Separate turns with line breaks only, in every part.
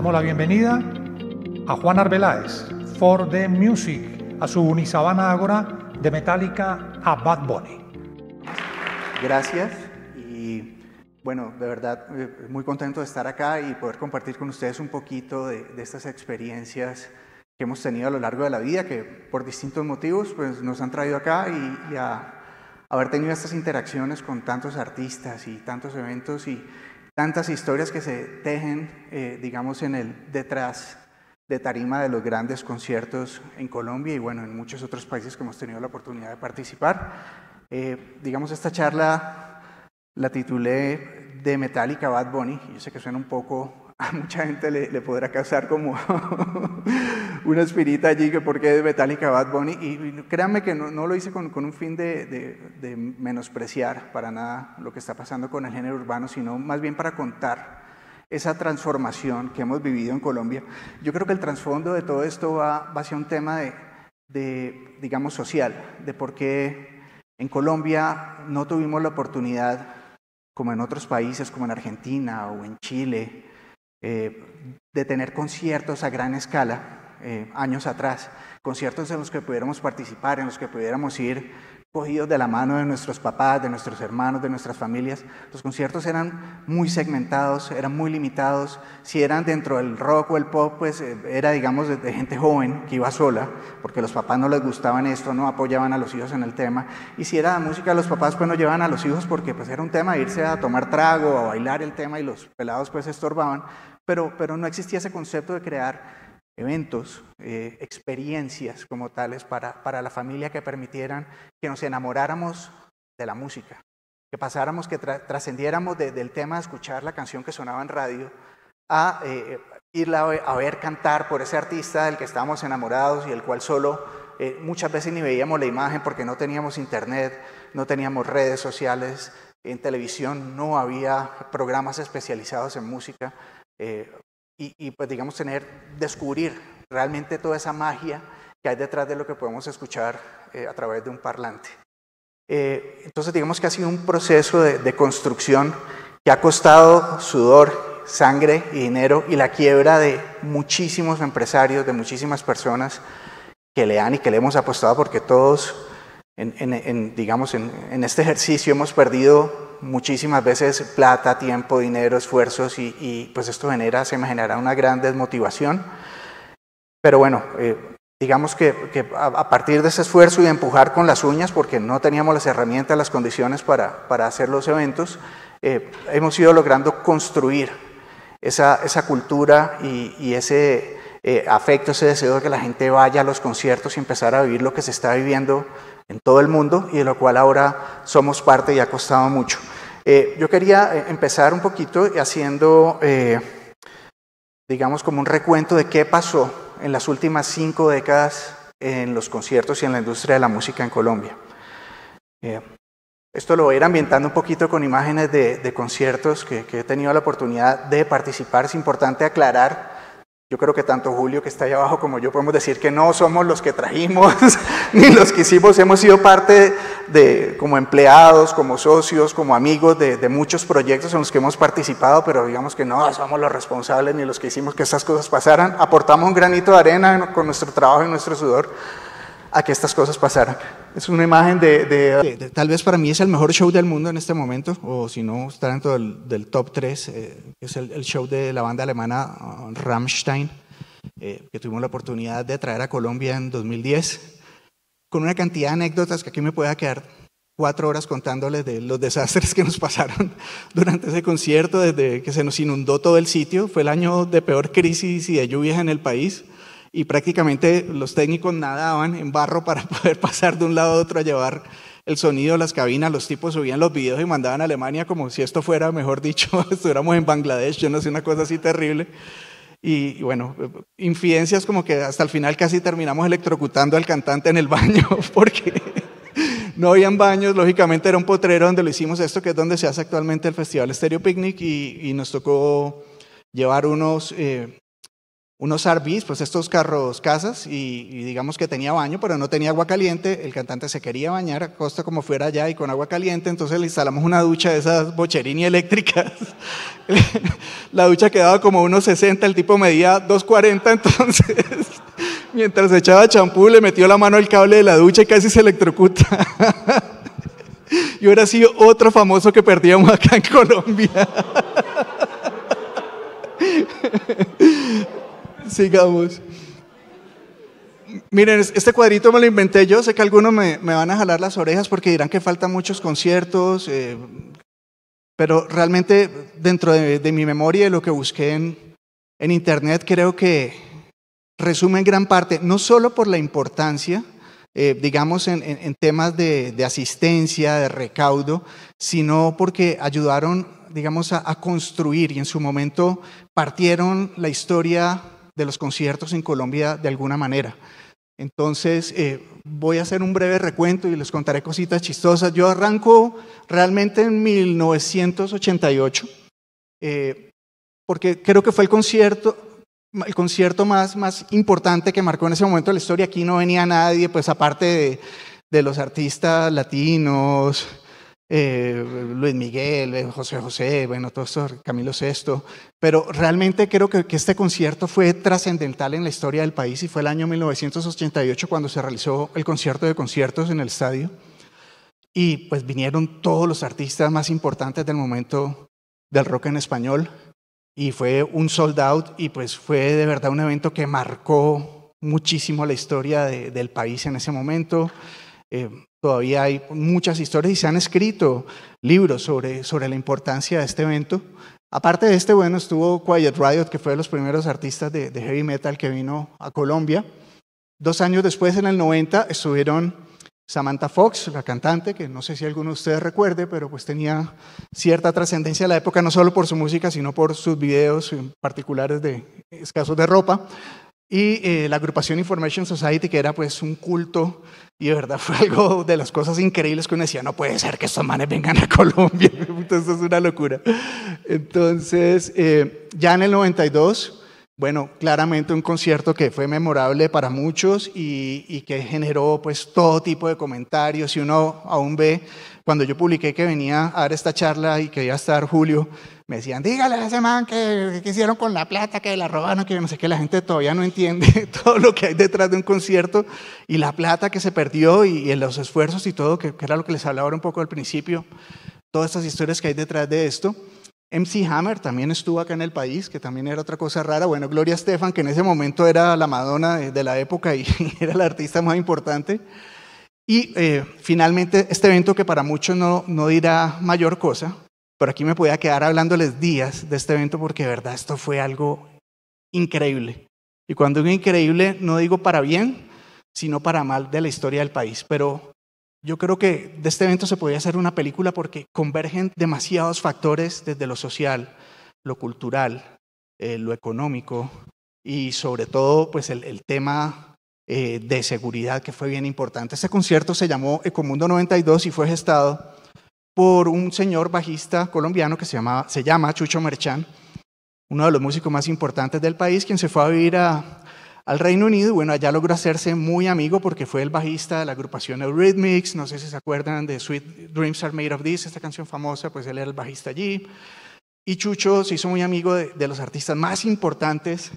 Damos la bienvenida a Juan Arbeláez, for the Music, a su Unisabana Agora de Metallica a Bad Bunny.
Gracias y bueno, de verdad eh, muy contento de estar acá y poder compartir con ustedes un poquito de, estas experiencias que hemos tenido a lo largo de la vida, que por distintos motivos pues, nos han traído acá y, y a haber tenido estas interacciones con tantos artistas y tantos eventos y, tantas historias que se tejen, eh, digamos, en el detrás de tarima de los grandes conciertos en Colombia y bueno, en muchos otros países que hemos tenido la oportunidad de participar. Eh, digamos, esta charla la titulé de Metallica Bad Bunny, yo sé que suena un poco a mucha gente le, podrá causar como una espirita allí que por qué es Metallica, Bad Bunny. Y, créanme que no, lo hice con, un fin de, menospreciar para nada lo que está pasando con el género urbano, sino más bien para contar esa transformación que hemos vivido en Colombia. Yo creo que el trasfondo de todo esto va, va hacia un tema de, digamos, social, de por qué en Colombia no tuvimos la oportunidad, como en otros países, como en Argentina o en Chile, eh, de tener conciertos a gran escala eh, años atrás, conciertos en los que pudiéramos participar, en los que pudiéramos ir cogidos de la mano de nuestros papás, de nuestros hermanos, de nuestras familias. Los conciertos eran muy segmentados, eran muy limitados. Si eran dentro del rock o el pop, pues eh, era, digamos, de, gente joven que iba sola, porque los papás no les gustaban esto, no apoyaban a los hijos en el tema. Y si era música, los papás pues no llevaban a los hijos porque pues era un tema irse a tomar trago, a bailar el tema y los pelados pues estorbaban. Pero, pero no existía ese concepto de crear eventos, eh, experiencias como tales para, para la familia que permitieran que nos enamoráramos de la música, que pasáramos, que trascendiéramos de, del tema de escuchar la canción que sonaba en radio a eh, eh irla a ver cantar por ese artista del que estábamos enamorados y el cual solo eh, muchas veces ni veíamos la imagen porque no teníamos internet, no teníamos redes sociales, en televisión no había programas especializados en música y, pues digamos tener, descubrir realmente toda esa magia que hay detrás de lo que podemos escuchar eh, a través de un parlante. Eh, entonces digamos que ha sido un proceso de, construcción que ha costado sudor, sangre y dinero y la quiebra de muchísimos empresarios, de muchísimas personas que le han y que le hemos apostado porque todos digamos, en, este ejercicio hemos perdido muchísimas veces plata, tiempo, dinero, esfuerzos y, pues esto genera, se me generará una gran desmotivación. Pero bueno, eh, digamos que, a, partir de ese esfuerzo y empujar con las uñas, porque no teníamos las herramientas, las condiciones para, para hacer los eventos, eh, hemos ido logrando construir esa, cultura y, ese eh, afecto, ese deseo de que la gente vaya a los conciertos y empezar a vivir lo que se está viviendo en todo el mundo y de lo cual ahora somos parte y ha costado mucho. Eh, yo quería eh, empezar un poquito haciendo, eh, digamos, como un recuento de qué pasó en las últimas cinco décadas en los conciertos y en la industria de la música en Colombia. esto lo voy a ir ambientando un poquito con imágenes de, conciertos que, he tenido la oportunidad de participar. Es importante aclarar yo creo que tanto Julio que está ahí abajo como yo podemos decir que no somos los que trajimos ni los que hicimos, hemos sido parte de, como empleados, como socios, como amigos de, de, muchos proyectos en los que hemos participado, pero digamos que no somos los responsables ni los que hicimos que estas cosas pasaran. Aportamos un granito de arena con nuestro trabajo y nuestro sudor a que estas cosas pasaran. Es una imagen de, Tal vez para mí es el mejor show del mundo en este momento, o si no, está dentro del, top 3. Eh, es el, show de la banda alemana uh, Rammstein, eh, que tuvimos la oportunidad de traer a Colombia en 2010, con una cantidad de anécdotas que aquí me pueda quedar cuatro horas contándoles de los desastres que nos pasaron durante ese concierto, desde que se nos inundó todo el sitio. Fue el año de peor crisis y de lluvias en el país y prácticamente los técnicos nadaban en barro para poder pasar de un lado a otro a llevar el sonido de las cabinas, los tipos subían los videos y mandaban a Alemania como si esto fuera, mejor dicho, estuviéramos en Bangladesh, yo no sé, una cosa así terrible. Y, bueno, infidencias como que hasta el final casi terminamos electrocutando al cantante en el baño porque no habían baños, lógicamente era un potrero donde lo hicimos esto, que es donde se hace actualmente el Festival Stereo Picnic y, nos tocó llevar unos... Eh, unos RVs, pues estos carros, casas, y, digamos que tenía baño, pero no tenía agua caliente, el cantante se quería bañar a costa como fuera allá y con agua caliente, entonces le instalamos una ducha de esas bocherini eléctricas, la ducha quedaba como unos 60, el tipo medía 240, entonces mientras echaba champú le metió la mano al cable de la ducha y casi se electrocuta. Y era sido otro famoso que perdíamos acá en Colombia sigamos. Miren, este cuadrito me lo inventé yo. Sé que algunos me, van a jalar las orejas porque dirán que faltan muchos conciertos, eh, pero realmente dentro de, mi memoria y lo que busqué en, Internet, creo que resume en gran parte, no solo por la importancia, eh, digamos, en, temas de, asistencia, de recaudo, sino porque ayudaron, digamos, a, construir y en su momento partieron la historia de los conciertos en Colombia de alguna manera. Entonces, eh, voy a hacer un breve recuento y les contaré cositas chistosas. Yo arranco realmente en 1988, eh, porque creo que fue el concierto, el concierto más, más importante que marcó en ese momento la historia. Aquí no venía nadie, pues aparte de los artistas latinos, eh, Luis Miguel, eh, José José, bueno, todo Camilo VI, pero realmente creo que, este concierto fue trascendental en la historia del país y fue el año 1988 cuando se realizó el concierto de conciertos en el estadio y pues vinieron todos los artistas más importantes del momento del rock en español y fue un sold out y pues fue de verdad un evento que marcó muchísimo la historia del país en ese momento. Eh, Todavía hay muchas historias y se han escrito libros sobre, sobre la importancia de este evento. Aparte de este, bueno, estuvo Quiet Riot, que fue de los primeros artistas de, heavy metal que vino a Colombia. Dos años después, en el 90, estuvieron Samantha Fox, la cantante, que no sé si alguno de ustedes recuerde, pero pues tenía cierta trascendencia en la época, no solo por su música, sino por sus videos particulares de escasos de ropa. Y eh, la agrupación Information Society, que era pues un culto y de verdad fue algo de las cosas increíbles que uno decía, no puede ser que estos manes vengan a Colombia, entonces es una locura. Entonces, eh, ya en el 92, bueno, claramente un concierto que fue memorable para muchos y, que generó pues todo tipo de comentarios y uno aún ve cuando yo publiqué que venía a dar esta charla y que iba a estar Julio, me decían, dígale a ese man que, que hicieron con la plata, que la robaron, que no sé la gente todavía no entiende todo lo que hay detrás de un concierto y la plata que se perdió y, los esfuerzos y todo, que, era lo que les hablaba ahora un poco al principio, todas estas historias que hay detrás de esto. MC Hammer también estuvo acá en el país, que también era otra cosa rara. Bueno, Gloria Estefan, que en ese momento era la Madonna de la época y era la artista más importante. Y eh, finalmente este evento que para muchos no, dirá mayor cosa, pero aquí me podía quedar hablándoles días de este evento porque de verdad esto fue algo increíble. Y cuando digo increíble, no digo para bien, sino para mal de la historia del país. Pero yo creo que de este evento se podría hacer una película porque convergen demasiados factores desde lo social, lo cultural, eh, lo económico y sobre todo pues el, el tema eh, de seguridad, que fue bien importante. Este concierto se llamó Ecomundo 92 y fue gestado por un señor bajista colombiano que se llama, se llama Chucho Merchán, uno de los músicos más importantes del país, quien se fue a vivir al Reino Unido. Bueno, allá logró hacerse muy amigo porque fue el bajista de la agrupación Eurythmics, no sé si se acuerdan de Sweet Dreams Are Made of This, esta canción famosa, pues él era el bajista allí. Y Chucho se hizo muy amigo de los artistas más importantes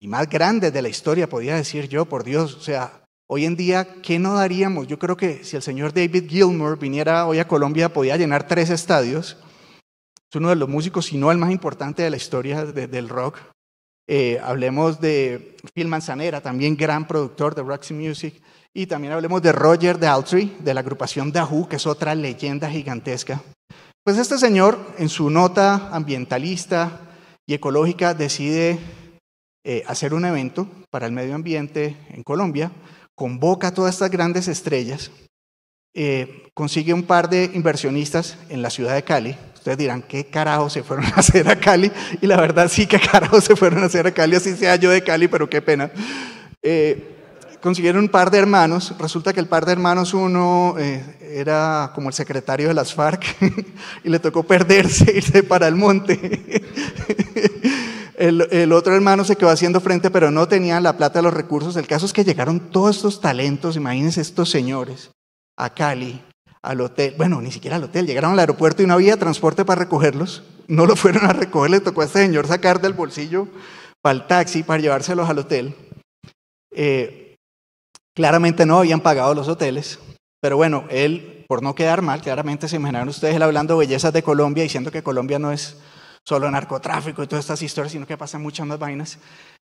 y más grande de la historia, podía decir yo, por Dios, o sea, hoy en día, ¿qué no daríamos? Yo creo que si el señor David Gilmour viniera hoy a Colombia, podía llenar tres estadios. Es uno de los músicos, si no el más importante de la historia del rock. Eh, hablemos de Phil Manzanera, también gran productor de Roxy Music. Y también hablemos de Roger Daltrey, de la agrupación Dahoo, que es otra leyenda gigantesca. Pues este señor, en su nota ambientalista y ecológica, decide eh, hacer un evento para el medio ambiente en Colombia, convoca a todas estas grandes estrellas, eh, consigue un par de inversionistas en la ciudad de Cali. Ustedes dirán, ¿qué carajo se fueron a hacer a Cali? Y la verdad sí que carajo se fueron a hacer a Cali, así sea yo de Cali, pero qué pena. Eh, consiguieron un par de hermanos. Resulta que el par de hermanos, uno era como el secretario de las FARC y le tocó perderse, irse para el monte. El, otro hermano se quedó haciendo frente, pero no tenía la plata, los recursos. El caso es que llegaron todos estos talentos, imagínense estos señores, a Cali, al hotel, bueno, ni siquiera al hotel, llegaron al aeropuerto y no había transporte para recogerlos. No lo fueron a recoger, le tocó a este señor sacar del bolsillo para el taxi, para llevárselos al hotel. Eh, claramente no habían pagado los hoteles, pero bueno, él, por no quedar mal, claramente se imaginaron ustedes él hablando bellezas de Colombia, diciendo que Colombia no es solo narcotráfico y todas estas historias, sino que pasan muchas más vainas.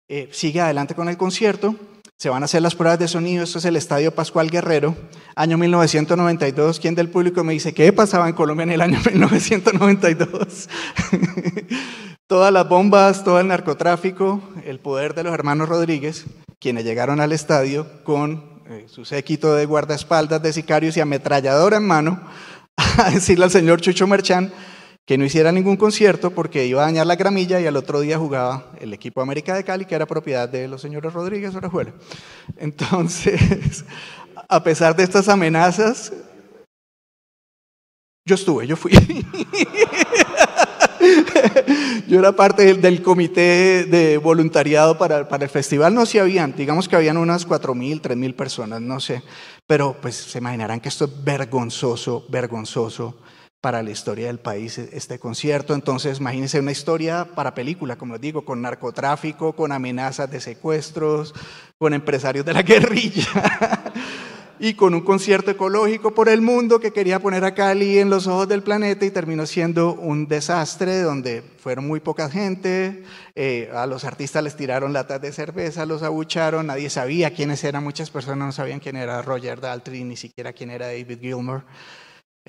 Eh, sigue adelante con el concierto, se van a hacer las pruebas de sonido, esto es el Estadio Pascual Guerrero, año 1992, ¿quién del público me dice qué pasaba en Colombia en el año 1992? Todas las bombas, todo el narcotráfico, el poder de los hermanos Rodríguez, quienes llegaron al estadio con eh, su séquito de guardaespaldas, de sicarios y ametralladora en mano, a decirle al señor Chucho Merchán, que no hiciera ningún concierto porque iba a dañar la gramilla y al otro día jugaba el equipo América de Cali, que era propiedad de los señores Rodríguez Orejuela. Entonces, a pesar de estas amenazas, yo estuve, yo fui. yo era parte del, comité de voluntariado para, para, el festival, no sé si habían, digamos que habían unas 4.000, 3.000 personas, no sé, pero pues se imaginarán que esto es vergonzoso, vergonzoso para la historia del país e-, este concierto. Entonces, imagínense una historia para película, como les digo, con narcotráfico, con amenazas de secuestros, con empresarios de la guerrilla y con un concierto ecológico por el mundo que quería poner a Cali en los ojos del planeta y terminó siendo un desastre donde fueron muy poca gente, eh, a los artistas les tiraron latas de cerveza, los abucharon, nadie sabía quiénes eran, muchas personas no sabían quién era Roger Daltrey, ni siquiera quién era David Gilmour.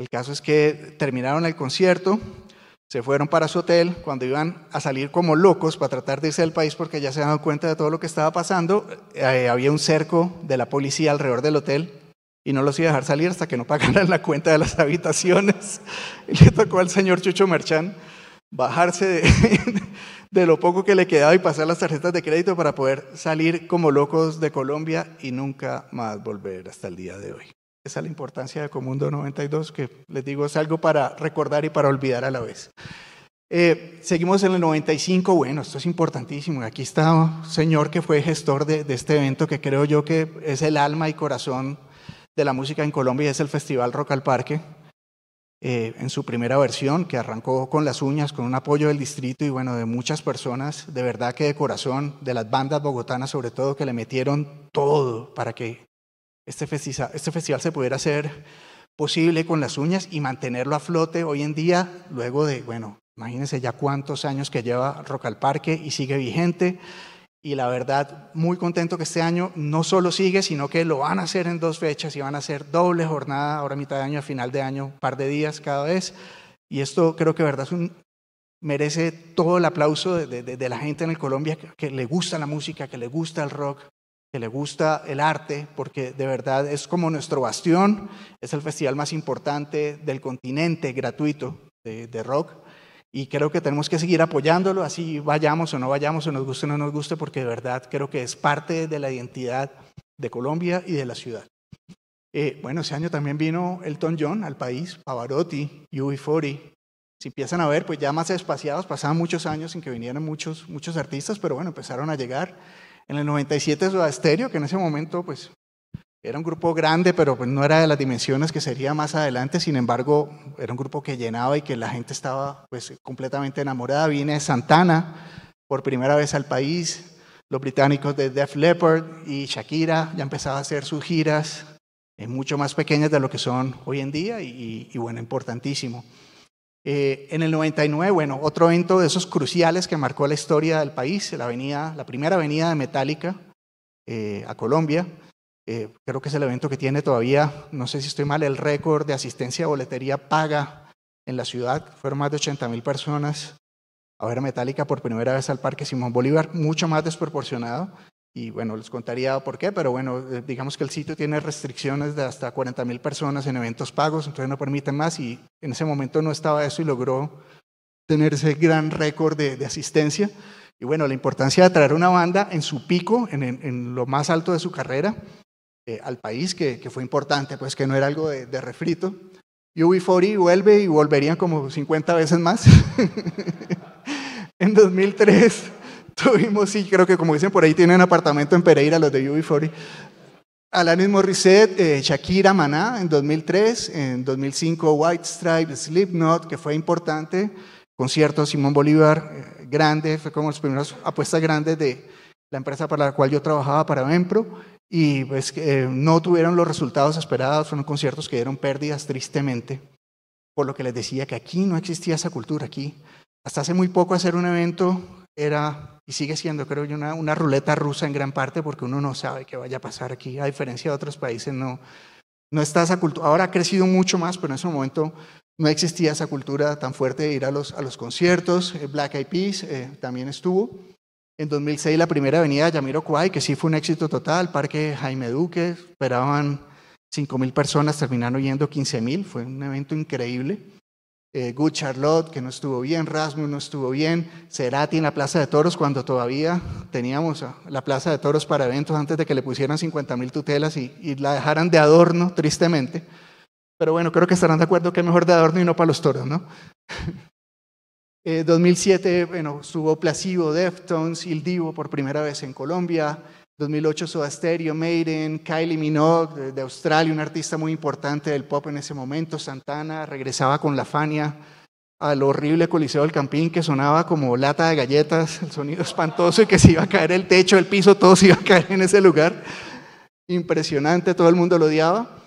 El caso es que terminaron el concierto, se fueron para su hotel, cuando iban a salir como locos para tratar de irse del país porque ya se dado cuenta de todo lo que estaba pasando, eh, había un cerco de la policía alrededor del hotel y no los iba a dejar salir hasta que no pagaran la cuenta de las habitaciones. Y le tocó al señor Chucho Merchán bajarse de lo poco que le quedaba y pasar las tarjetas de crédito para poder salir como locos de Colombia y nunca más volver hasta el día de hoy. Esa es la importancia de Comundo 92, que les digo es algo para recordar y para olvidar a la vez. Eh, seguimos en el 95, bueno, esto es importantísimo. Aquí está un señor que fue gestor de, este evento, que creo yo que es el alma y corazón de la música en Colombia, y es el Festival Rock al Parque, eh, en su primera versión, que arrancó con las uñas, con un apoyo del distrito y bueno, de muchas personas, de verdad que de corazón, de las bandas bogotanas sobre todo, que le metieron todo para que este, este festival, se pudiera hacer posible con las uñas y mantenerlo a flote hoy en día, luego de, bueno, imagínense ya cuántos años que lleva Rock al Parque y sigue vigente. Y la verdad, muy contento que este año no solo sigue, sino que lo van a hacer en dos fechas y van a hacer doble jornada, ahora mitad de año, a final de año, par de días cada vez. Y esto creo que verdad merece todo el aplauso de, la gente en el Colombia que le gusta la música, que le gusta el rock, que le gusta el arte, porque de verdad es como nuestro bastión, es el festival más importante del continente gratuito de, rock, y creo que tenemos que seguir apoyándolo, así vayamos o no vayamos, o nos guste o no nos guste, porque de verdad creo que es parte de la identidad de Colombia y de la ciudad. Eh, bueno, ese año también vino Elton John al país, Pavarotti, UB40. Si empiezan a ver, pues ya más espaciados, pasaban muchos años sin que vinieran muchos, muchos artistas, pero bueno, empezaron a llegar. En el 97 Soda Stereo, que en ese momento pues era un grupo grande, pero pues no era de las dimensiones que sería más adelante, sin embargo, era un grupo que llenaba y que la gente estaba pues completamente enamorada. Viene Santana por primera vez al país, los británicos de Def Leppard y Shakira ya empezaba a hacer sus giras eh, mucho más pequeñas de lo que son hoy en día y, y bueno, importantísimo. Eh, en el 99, bueno, otro evento de esos cruciales que marcó la historia del país, la, primera avenida de Metallica eh, a Colombia. Eh, creo que es el evento que tiene todavía, no sé si estoy mal, el récord de asistencia a boletería paga en la ciudad. Fueron más de 80 mil personas a ver Metálica por primera vez al Parque Simón Bolívar, mucho más desproporcionado. Y bueno, les contaría por qué, pero bueno, eh, digamos que el sitio tiene restricciones de hasta 40 mil personas en eventos pagos, entonces no permiten más y en ese momento no estaba eso y logró tener ese gran récord de, asistencia. Y bueno, la importancia de traer una banda en su pico, en, lo más alto de su carrera, eh, al país, que, fue importante, pues que no era algo de, de refrito. UB40 vuelve y volverían como 50 veces más. en 2003 Tuvimos, sí, creo que como dicen por ahí, tienen apartamento en Pereira los de UB40. Alanis Morissette, eh, Shakira, Maná en 2003, en 2005 White Stripe, Slipknot, que fue importante, concierto Simón Bolívar, eh, grande, fue como las primeras apuestas grandes de la empresa para la cual yo trabajaba, para Bempro. y pues eh, no tuvieron los resultados esperados, fueron conciertos que dieron pérdidas tristemente, por lo que les decía que aquí no existía esa cultura, aquí hasta hace muy poco hacer un evento era y sigue siendo, creo yo, una, una, ruleta rusa en gran parte porque uno no sabe qué vaya a pasar aquí. A diferencia de otros países, no, no está esa cultura. Ahora ha crecido mucho más, pero en ese momento no existía esa cultura tan fuerte de ir a los, a los conciertos. Eh, Black Eyed Peas eh, también estuvo. En 2006 la primera avenida Yamiro Yamiroquai, que sí fue un éxito total, Parque Jaime Duque, esperaban 5.000 personas, terminaron yendo 15.000, fue un evento increíble. Eh, Good Charlotte, que no estuvo bien, Rasmus no estuvo bien, Cerati en la Plaza de Toros, cuando todavía teníamos ah, la Plaza de Toros para eventos antes de que le pusieran 50 mil tutelas y, la dejaran de adorno, tristemente. Pero bueno, creo que estarán de acuerdo que es mejor de adorno y no para los toros, ¿no? 2007, eh, bueno, estuvo Placido, Deftones, Il Divo por primera vez en Colombia, 2008 Soda Stereo, Maiden, Kylie Minogue de, Australia, un artista muy importante del pop en ese momento, Santana, regresaba con La Fania al horrible Coliseo del Campín que sonaba como lata de galletas, el sonido espantoso y que se iba a caer el techo, el piso, todo se iba a caer en ese lugar. Impresionante, todo el mundo lo odiaba.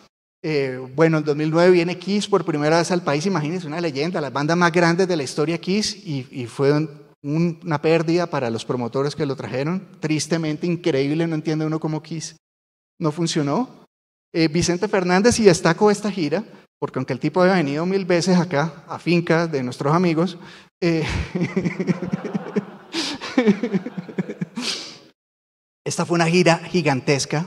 Eh, bueno, en 2009 viene Kiss por primera vez al país, imagínense, una leyenda, la banda más grande de la historia Kiss y, y fue un, una pérdida para los promotores que lo trajeron. Tristemente, increíble, no entiende uno cómo quiso no funcionó. Eh, Vicente Fernández y destacó esta gira, porque aunque el tipo había venido mil veces acá a fincas de nuestros amigos, eh, esta fue una gira gigantesca,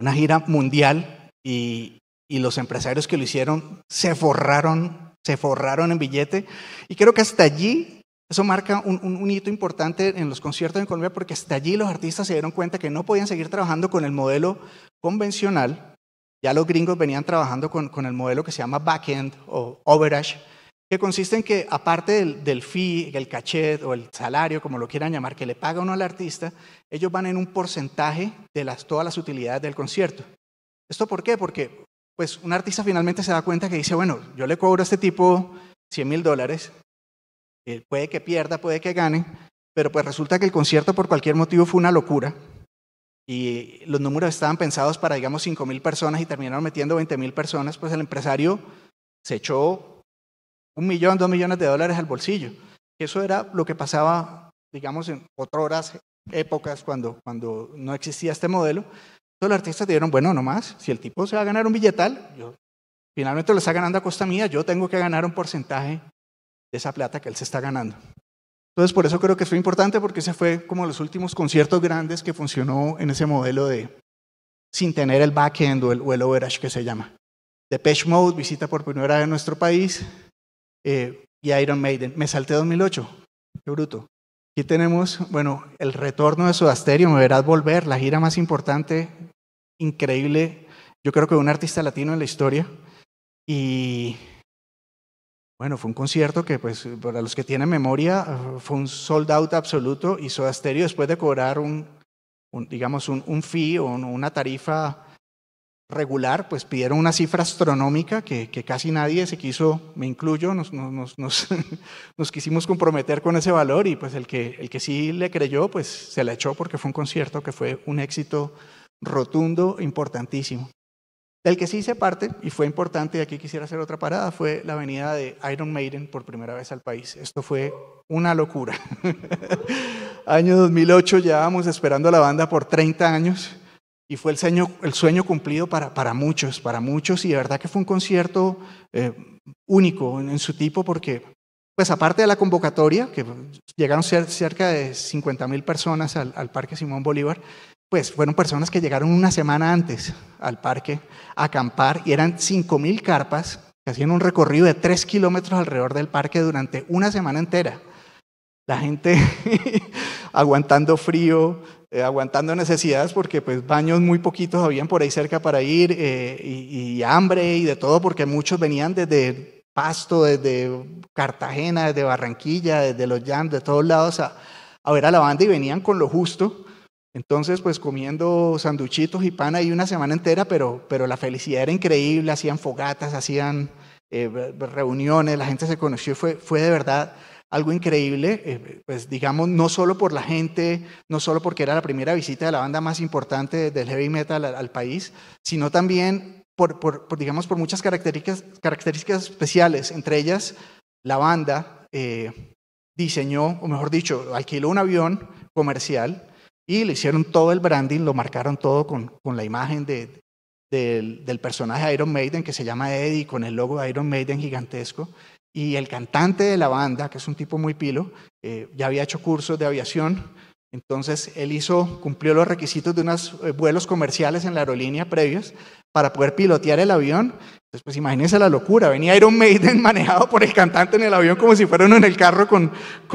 una gira mundial y, y, los empresarios que lo hicieron se forraron, se forraron en billete y creo que hasta allí eso marca un, hito importante en los conciertos en Colombia porque hasta allí los artistas se dieron cuenta que no podían seguir trabajando con el modelo convencional. Ya los gringos venían trabajando con, el modelo que se llama backend o overage, que consiste en que aparte del, fee, el cachet o el salario, como lo quieran llamar, que le paga uno al artista, ellos van en un porcentaje de todas las utilidades del concierto. ¿Esto por qué? Porque pues un artista finalmente se da cuenta que dice, bueno, yo le cobro a este tipo 100 mil dólares, puede que pierda, puede que gane, pero pues resulta que el concierto por cualquier motivo fue una locura. Y los números estaban pensados para, digamos, mil personas y terminaron metiendo mil personas, pues el empresario se echó un millón, dos millones de dólares al bolsillo. Eso era lo que pasaba, digamos, en otras épocas cuando, cuando no existía este modelo. Todos los artistas dijeron, bueno, nomás, si el tipo se va a ganar un billetal, yo finalmente lo está ganando a costa mía, yo tengo que ganar un porcentaje esa plata que él se está ganando. Entonces, por eso creo que fue importante, porque ese fue como los últimos conciertos grandes que funcionó en ese modelo de sin tener el back-end o el, o el overage que se llama. Depeche Mode visita por primera vez nuestro país eh, y Iron Maiden. Me salté 2008, qué bruto. Aquí tenemos, bueno, el retorno de Sudasterio, me verás volver, la gira más importante, increíble, yo creo que un artista latino en la historia. Y bueno, fue un concierto que, pues, para los que tienen memoria, fue un sold out absoluto y Soda después de cobrar un, digamos, un, fee o una tarifa regular, pues pidieron una cifra astronómica que, casi nadie se quiso, me incluyo, nos, nos, nos, nos, quisimos comprometer con ese valor y pues el que, el que sí le creyó, pues se la echó porque fue un concierto que fue un éxito rotundo, importantísimo el que sí se parte, y fue importante, y aquí quisiera hacer otra parada, fue la venida de Iron Maiden por primera vez al país. Esto fue una locura. Año 2008, ya vamos esperando a la banda por 30 años, y fue el sueño, cumplido para, muchos, para muchos, y de verdad que fue un concierto eh, único en, su tipo, porque pues aparte de la convocatoria, que llegaron cerca de 50 mil personas al, Parque Simón Bolívar, pues fueron personas que llegaron una semana antes al parque a acampar y eran mil carpas que hacían un recorrido de 3 kilómetros alrededor del parque durante una semana entera. La gente aguantando frío, eh, aguantando necesidades porque pues baños muy poquitos habían por ahí cerca para ir eh, y, hambre y de todo porque muchos venían desde Pasto, desde Cartagena, desde Barranquilla, desde Los Llanos, de todos lados a ver a la banda y venían con lo justo entonces, pues comiendo sanduchitos y pan ahí una semana entera, pero, pero la felicidad era increíble, hacían fogatas, hacían eh, reuniones, la gente se conoció, fue, de verdad algo increíble, eh, pues digamos, no solo por la gente, no solo porque era la primera visita de la banda más importante del heavy metal al, país, sino también por, digamos, por muchas características, características especiales, entre ellas la banda eh, diseñó, o mejor dicho, alquiló un avión comercial, y le hicieron todo el branding, lo marcaron todo con, la imagen del, personaje Iron Maiden que se llama Eddie, con el logo de Iron Maiden gigantesco. Y el cantante de la banda, que es un tipo muy pilo, eh, ya había hecho cursos de aviación, entonces él hizo, cumplió los requisitos de unos eh, vuelos comerciales en la aerolínea previos para poder pilotear el avión entonces, pues imagínense la locura, venía Iron Maiden manejado por el cantante en el avión como si fuera uno en el carro con,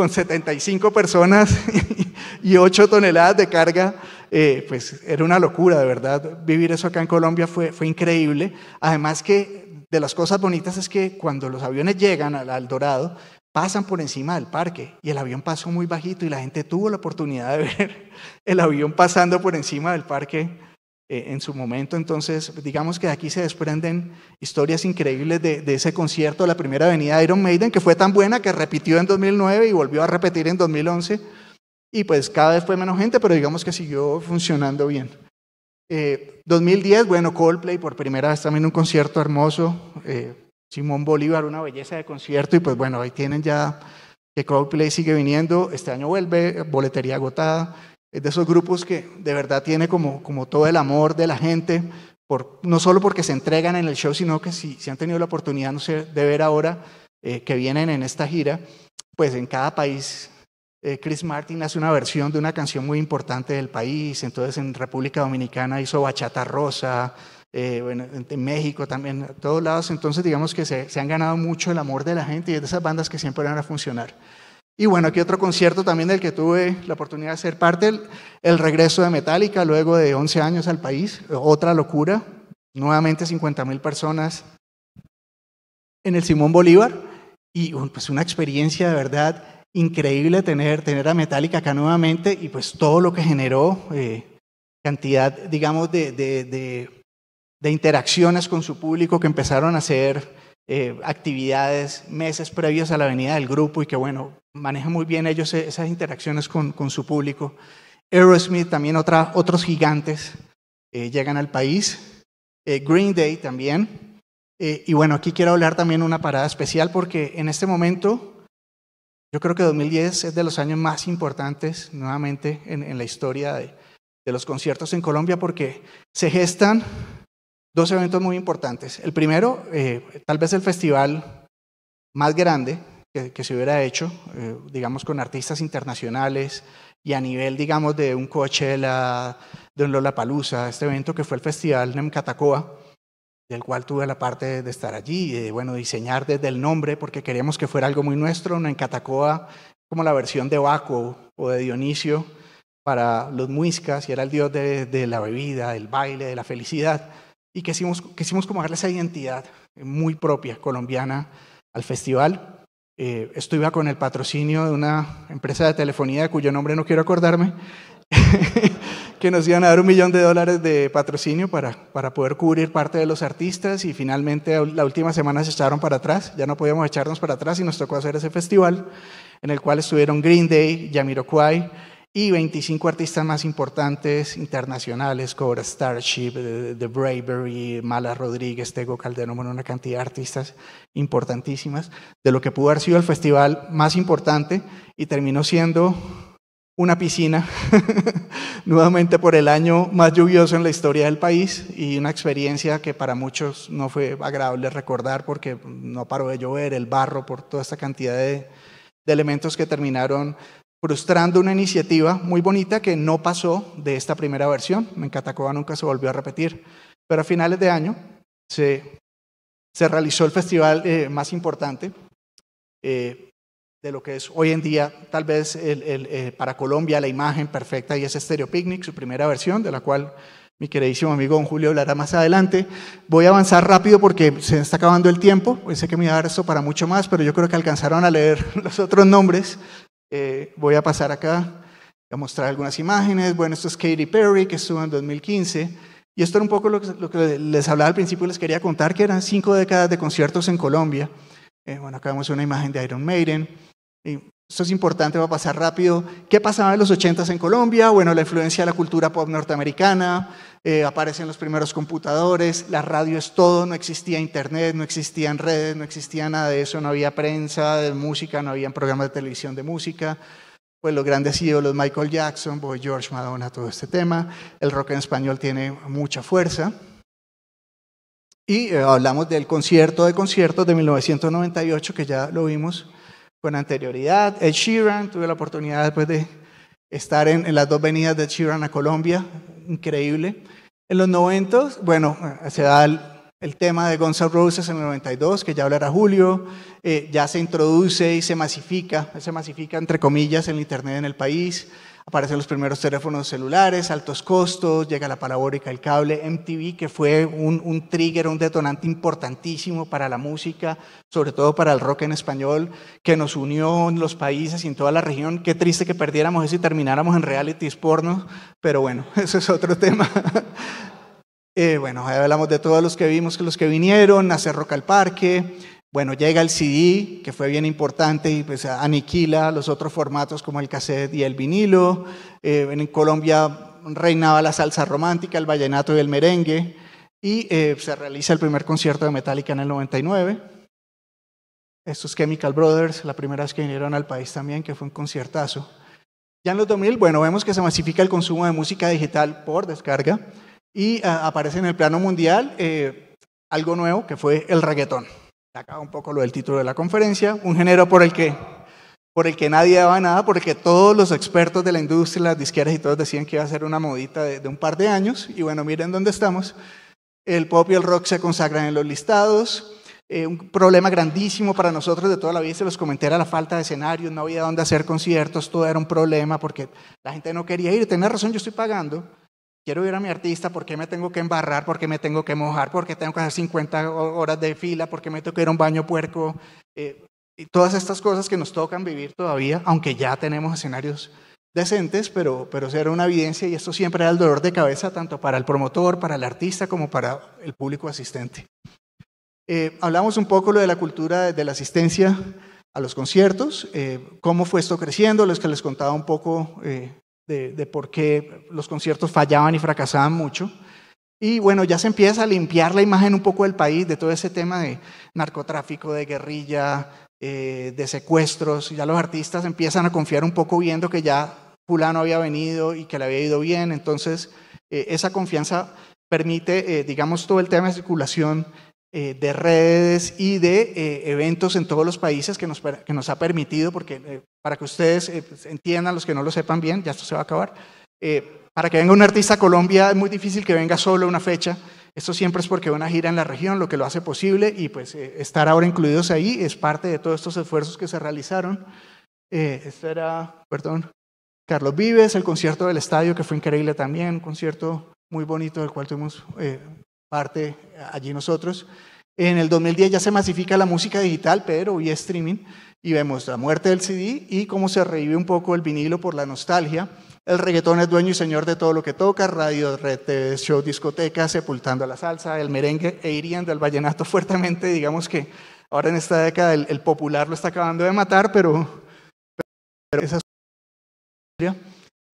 75 personas y 8 toneladas de carga, eh, pues era una locura, de verdad. Vivir eso acá en Colombia fue, fue increíble. Además que de las cosas bonitas es que cuando los aviones llegan al Dorado, pasan por encima del parque y el avión pasó muy bajito y la gente tuvo la oportunidad de ver el avión pasando por encima del parque eh, en su momento. Entonces, digamos que de aquí se desprenden historias increíbles de, ese concierto, la primera venida de Iron Maiden, que fue tan buena que repitió en 2009 y volvió a repetir en 2011. Y pues cada vez fue menos gente, pero digamos que siguió funcionando bien. 2010, eh, bueno, Coldplay por primera vez también un concierto hermoso. Eh, Simón Bolívar, una belleza de concierto. Y pues bueno, ahí tienen ya que Coldplay sigue viniendo. Este año vuelve, boletería agotada. Es de esos grupos que de verdad tiene como, todo el amor de la gente, no solo porque se entregan en el show, sino que si, han tenido la oportunidad de ver ahora eh, que vienen en esta gira, pues en cada país eh, Chris Martin hace una versión de una canción muy importante del país, entonces en República Dominicana hizo Bachata Rosa, eh, en México también, a todos lados, entonces digamos que se, se han ganado mucho el amor de la gente y es de esas bandas que siempre van a funcionar. Y bueno, aquí otro concierto también del que tuve la oportunidad de ser parte, el, regreso de Metallica luego de 11 años al país, otra locura, nuevamente 50.000 mil personas en el Simón Bolívar y pues una experiencia de verdad increíble tener, tener a Metallica acá nuevamente y pues todo lo que generó, eh, cantidad, digamos, de, de, interacciones con su público que empezaron a hacer eh, actividades meses previos a la venida del grupo y que bueno, manejan muy bien ellos e-, esas interacciones con, con su público. Aerosmith, también otra, otros gigantes eh, llegan al país. Eh, Green Day también. y bueno, aquí quiero hablar también una parada especial porque en este momento, yo creo que 2010 es de los años más importantes nuevamente en, en la historia de, de los conciertos en Colombia porque se gestan dos eventos muy importantes. El primero, eh, tal vez el festival más grande que, se hubiera hecho, eh, digamos, con artistas internacionales y a nivel, digamos, de un Coachella, de un Lollapalooza, este evento que fue el festival Nemcatacoa, del cual tuve la parte de estar allí y bueno, diseñar desde el nombre, porque queríamos que fuera algo muy nuestro, Nemcatacoa como la versión de Baco o de Dionisio para los muiscas, y era el dios de la bebida, del baile, de la felicidad y quisimos, hicimos como darle esa identidad muy propia colombiana al festival. Eh, esto iba con el patrocinio de una empresa de telefonía cuyo nombre no quiero acordarme, que nos iban a dar un millón de dólares de patrocinio para, para poder cubrir parte de los artistas y finalmente la última semana se echaron para atrás, ya no podíamos echarnos para atrás y nos tocó hacer ese festival en el cual estuvieron Green Day, Jamiroquai, y 25 artistas más importantes internacionales, Cobra Starship, The Bravery, Mala Rodríguez, Tego Calderón, bueno, una cantidad de artistas importantísimas, de lo que pudo haber sido el festival más importante y terminó siendo una piscina, nuevamente por el año más lluvioso en la historia del país y una experiencia que para muchos no fue agradable recordar porque no paró de llover, el barro, por toda esta cantidad de elementos que terminaron frustrando una iniciativa muy bonita que no pasó de esta primera versión. En Catacoba nunca se volvió a repetir. Pero a finales de año se, se realizó el festival eh, más importante eh, de lo que es hoy en día, tal vez eh, para Colombia, la imagen perfecta y es Stereo Picnic, su primera versión, de la cual mi queridísimo amigo don Julio hablará más adelante. Voy a avanzar rápido porque se está acabando el tiempo. Pensé que me iba a dar esto para mucho más, pero yo creo que alcanzaron a leer los otros nombres eh, voy a pasar acá a mostrar algunas imágenes. Bueno, esto es Katy Perry, que estuvo en 2015. Y esto era un poco lo que, les hablaba al principio, les quería contar que eran cinco décadas de conciertos en Colombia. Eh, bueno, acá vemos una imagen de Iron Maiden. Y esto es importante, va a pasar rápido. ¿Qué pasaba en los 80s en Colombia? Bueno, la influencia de la cultura pop norteamericana, eh, aparecen los primeros computadores, la radio es todo, no existía internet, no existían redes, no existía nada de eso, no había prensa de música, no había programas de televisión de música. Pues los grandes ídolos, Michael Jackson, Boy George, Madonna, todo este tema. El rock en español tiene mucha fuerza. Y eh, hablamos del concierto de conciertos de 1998, que ya lo vimos con anterioridad. Ed Sheeran, tuve la oportunidad después de estar en, las dos venidas de Chiran a Colombia, increíble. En los 90, bueno, eh, se da el, tema de Guns N' Roses en el 92, que ya hablará Julio, eh, ya se introduce y se masifica, se masifica entre comillas en Internet en el país. Aparecen los primeros teléfonos celulares, altos costos, llega la parabólica, el cable, MTV, que fue un, un, trigger, un detonante importantísimo para la música, sobre todo para el rock en español, que nos unió en los países y en toda la región. Qué triste que perdiéramos eso y termináramos en reality porno, pero bueno, eso es otro tema. Eh, bueno, ahí hablamos de todos los que vimos, que los que vinieron, a Rock al Parque, bueno, llega el CD, que fue bien importante y pues aniquila los otros formatos como el cassette y el vinilo. Eh, en Colombia reinaba la salsa romántica, el vallenato y el merengue. Y eh, se realiza el primer concierto de Metallica en el 99. Estos Chemical Brothers, la primera vez que vinieron al país también, que fue un conciertazo. Ya en los 2000, bueno, vemos que se masifica el consumo de música digital por descarga y eh, aparece en el plano mundial algo nuevo que fue el reggaetón acaba un poco lo del título de la conferencia, un género por el que, por el que nadie daba nada, porque todos los expertos de la industria, las disqueras y todos decían que iba a ser una modita de, un par de años, y bueno, miren dónde estamos. El pop y el rock se consagran en los listados, eh, un problema grandísimo para nosotros de toda la vida, se los comenté, era la falta de escenarios, no había dónde hacer conciertos, todo era un problema porque la gente no quería ir. Tenés razón, yo estoy pagando Quiero ir a mi artista, ¿por qué me tengo que embarrar? ¿Por qué me tengo que mojar? ¿Por qué tengo que hacer 50 horas de fila? ¿Por qué me tengo que ir a un baño puerco? Eh, y todas estas cosas que nos tocan vivir todavía, aunque ya tenemos escenarios decentes, pero, pero era una evidencia y esto siempre era el dolor de cabeza tanto para el promotor, para el artista, como para el público asistente. Eh, hablamos un poco de la cultura de la asistencia a los conciertos, eh, cómo fue esto creciendo, los que les contaba un poco eh, de, por qué los conciertos fallaban y fracasaban mucho. Y bueno, ya se empieza a limpiar la imagen un poco del país de todo ese tema de narcotráfico, de guerrilla, eh, de secuestros. Ya los artistas empiezan a confiar un poco viendo que ya fulano había venido y que le había ido bien. Entonces, eh, esa confianza permite, eh, digamos, todo el tema de circulación eh, de redes y de eh, eventos en todos los países que nos, nos ha permitido, porque eh, para que ustedes pues, entiendan, los que no lo sepan bien, ya esto se va a acabar, para que venga un artista a Colombia es muy difícil que venga solo una fecha. Esto siempre es porque una gira en la región lo que lo hace posible y pues estar ahora incluidos ahí es parte de todos estos esfuerzos que se realizaron. esto era, perdón, Carlos Vives, el concierto del estadio que fue increíble también, un concierto muy bonito del cual tuvimos parte eh, allí nosotros. En el 2010 ya se masifica la música digital, pero vía streaming, y vemos la muerte del CD y cómo se revive un poco el vinilo por la nostalgia. El reggaetón es dueño y señor de todo lo que toca, radio, red, show, discoteca, sepultando la salsa, el merengue e irían del vallenato fuertemente. Digamos que ahora en esta década el, popular lo está acabando de matar, pero, esa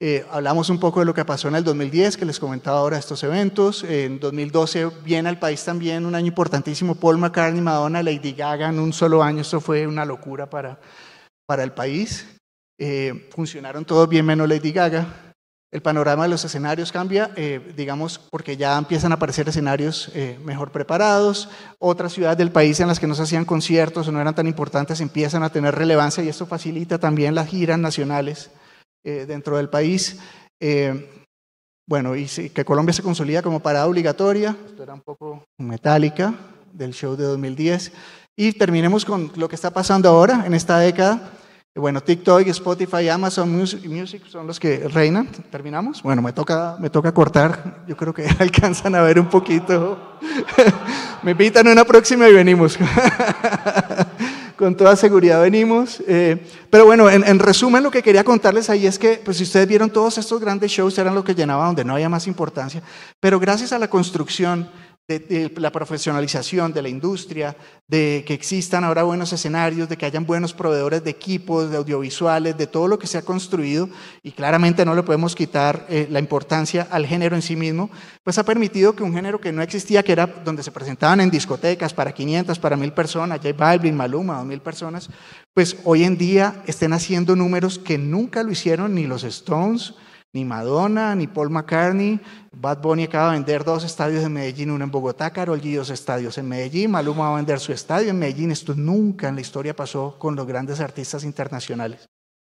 eh, hablamos un poco de lo que pasó en el 2010, que les comentaba ahora estos eventos. En 2012 viene al país también un año importantísimo, Paul McCartney, Madonna, Lady Gaga en un solo año. Esto fue una locura para, el país. Eh, funcionaron todos bien menos Lady Gaga. El panorama de los escenarios cambia, eh, digamos, porque ya empiezan a aparecer escenarios mejor preparados. Otras ciudades del país en las que no se hacían conciertos o no eran tan importantes empiezan a tener relevancia y esto facilita también las giras nacionales. Eh, dentro del país. Eh, bueno, y que Colombia se consolida como parada obligatoria, esto era un poco metálica del show de 2010. Y terminemos con lo que está pasando ahora en esta década. Bueno, TikTok, Spotify, Amazon Music son los que reinan. ¿Terminamos? Bueno, me toca, me toca cortar. Yo creo que alcanzan a ver un poquito. me invitan una próxima y venimos. con toda seguridad venimos. Eh, pero bueno, en, resumen lo que quería contarles ahí es que, pues si ustedes vieron todos estos grandes shows, eran lo que llenaba donde no había más importancia. Pero gracias a la construcción de, la profesionalización de la industria, de que existan ahora buenos escenarios, de que hayan buenos proveedores de equipos, de audiovisuales, de todo lo que se ha construido, y claramente no le podemos quitar eh, la importancia al género en sí mismo, pues ha permitido que un género que no existía, que era donde se presentaban en discotecas para 500, para 1000 personas, J Balvin, Maluma, 2000 personas, pues hoy en día estén haciendo números que nunca lo hicieron ni los Stones, ni Madonna, ni Paul McCartney. Bad Bunny acaba de vender dos estadios en Medellín, uno en Bogotá, Carol G dos estadios en Medellín, Maluma va a vender su estadio en Medellín. Esto nunca en la historia pasó con los grandes artistas internacionales.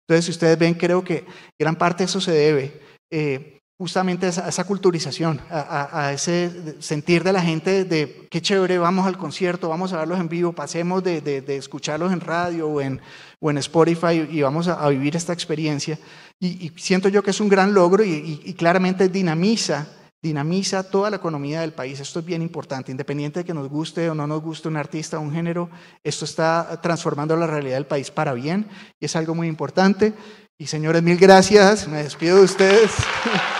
Entonces, si ustedes ven, creo que gran parte de eso se debe eh, justamente a esa, culturización, a, ese sentir de la gente de qué chévere, vamos al concierto, vamos a verlos en vivo, pasemos de, escucharlos en radio o en, en Spotify y vamos a, vivir esta experiencia. Y, siento yo que es un gran logro y, claramente dinamiza dinamiza toda la economía del país. Esto es bien importante, independiente de que nos guste o no nos guste un artista o un género, esto está transformando la realidad del país para bien y es algo muy importante. Y señores, mil gracias, me despido de ustedes.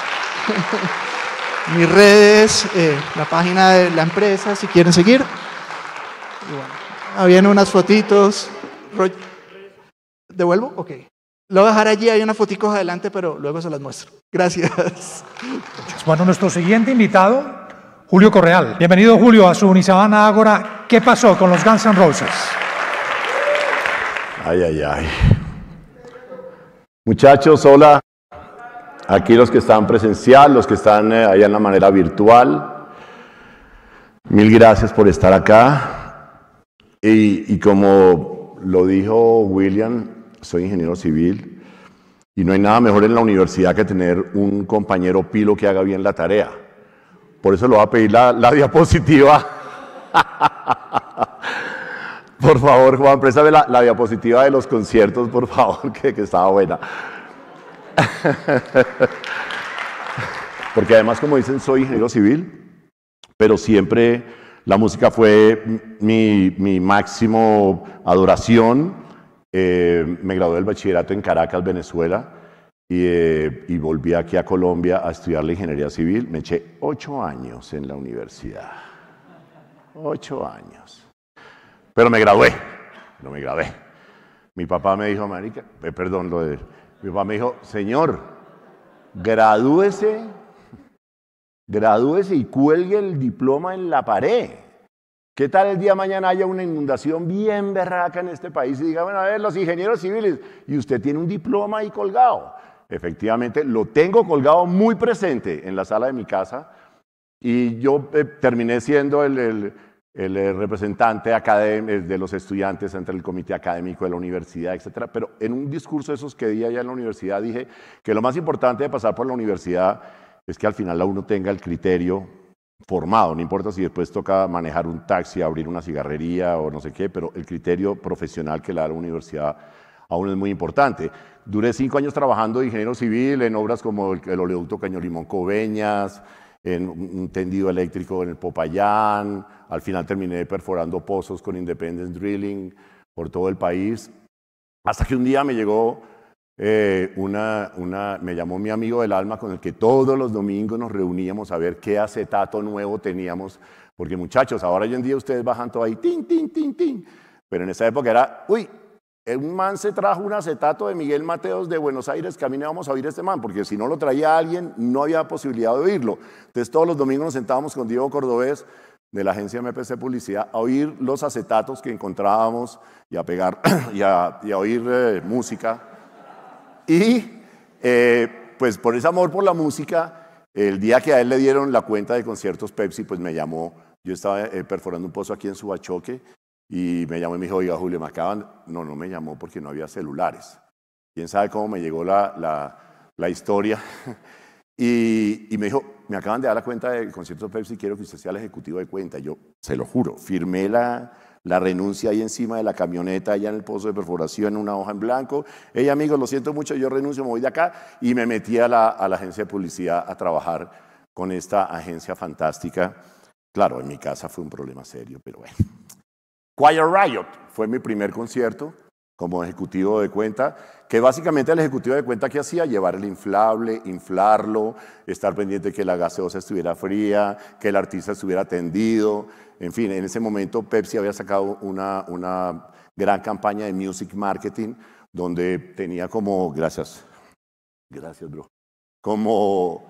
mis redes, eh, la página de la empresa, si quieren seguir. unas fotitos. ¿Devuelvo? Ok. Lo voy a dejar allí, hay unas fotitos adelante, pero luego se las muestro. Gracias.
Bueno, nuestro siguiente invitado, Julio Correal. Bienvenido, Julio, a su Unisabana Ágora. ¿Qué pasó con los Guns N' Roses?
Ay, ay, ay. Muchachos, hola. Aquí los que están presencial, los que están eh, allá en la manera virtual. Mil gracias por estar acá. Y, como lo dijo William, soy ingeniero civil y no hay nada mejor en la universidad que tener un compañero pilo que haga bien la tarea. Por eso lo va a pedir la, la diapositiva. por favor, Juan, préstame la, la, diapositiva de los conciertos, por favor, que, que estaba buena. Porque además, como dicen, soy ingeniero civil, pero siempre la música fue mi, máximo adoración. Eh, me gradué del bachillerato en Caracas, Venezuela, eh, y, volví aquí a Colombia a estudiar la ingeniería civil. Me eché ocho años en la universidad. Ocho años. Pero me gradué. No me gradué. Mi papá me dijo, Marica, eh, perdón, lo de mi papá me dijo, señor, gradúese, gradúese y cuelgue el diploma en la pared. ¿Qué tal el día mañana haya una inundación bien berraca en este país y diga, bueno, a ver, los ingenieros civiles, y usted tiene un diploma ahí colgado? Efectivamente, lo tengo colgado muy presente en la sala de mi casa y yo eh, terminé siendo el el eh, representante eh, de los estudiantes entre el comité académico de la universidad, etc. Pero en un discurso de esos que di allá en la universidad dije que lo más importante de pasar por la universidad es que al final la uno tenga el criterio formado, no importa si después toca manejar un taxi, abrir una cigarrería o no sé qué, pero el criterio profesional que le da la universidad aún es muy importante. Duré cinco años trabajando de ingeniero civil en obras como el, el oleoducto Caño Limón Coveñas, en un tendido eléctrico en el Popayán, al final terminé perforando pozos con Independence Drilling por todo el país, hasta que un día me llegó eh, una, una, me llamó mi amigo del alma con el que todos los domingos nos reuníamos a ver qué acetato nuevo teníamos, porque muchachos, ahora hoy en día ustedes bajan todo ahí, tin, tin, tin, tin, pero en esa época era, uy, eh, un man se trajo un acetato de Miguel Mateos de Buenos Aires, que a vamos a oír este man, porque si no lo traía alguien, no había posibilidad de oírlo. Entonces todos los domingos nos sentábamos con Diego Cordobés de la agencia MPC Publicidad a oír los acetatos que encontrábamos y a pegar y, a, oír eh, música. Y eh, pues por ese amor por la música, el día que a él le dieron la cuenta de conciertos Pepsi, pues me llamó. Yo estaba perforando un pozo aquí en Subachoque y me llamó y me dijo, oiga Julio, me acaban, no, no me llamó porque no había celulares. Quién sabe cómo me llegó la, la, historia. y, y, me dijo, me acaban de dar la cuenta del concierto de Pepsi, quiero que usted sea el ejecutivo de cuenta. Yo, se lo juro, firmé la, la renuncia ahí encima de la camioneta, allá en el pozo de perforación, en una hoja en blanco. Hey amigos, lo siento mucho, yo renuncio, me voy de acá. Y me metí a la, a la agencia de publicidad a trabajar con esta agencia fantástica. Claro, en mi casa fue un problema serio, pero bueno. Choir Riot fue mi primer concierto como ejecutivo de cuenta, que básicamente el ejecutivo de cuenta que hacía llevar el inflable, inflarlo, estar pendiente de que la gaseosa estuviera fría, que el artista estuviera atendido. en fin, en ese momento Pepsi había sacado una, gran campaña de music marketing donde tenía como, gracias, gracias bro, como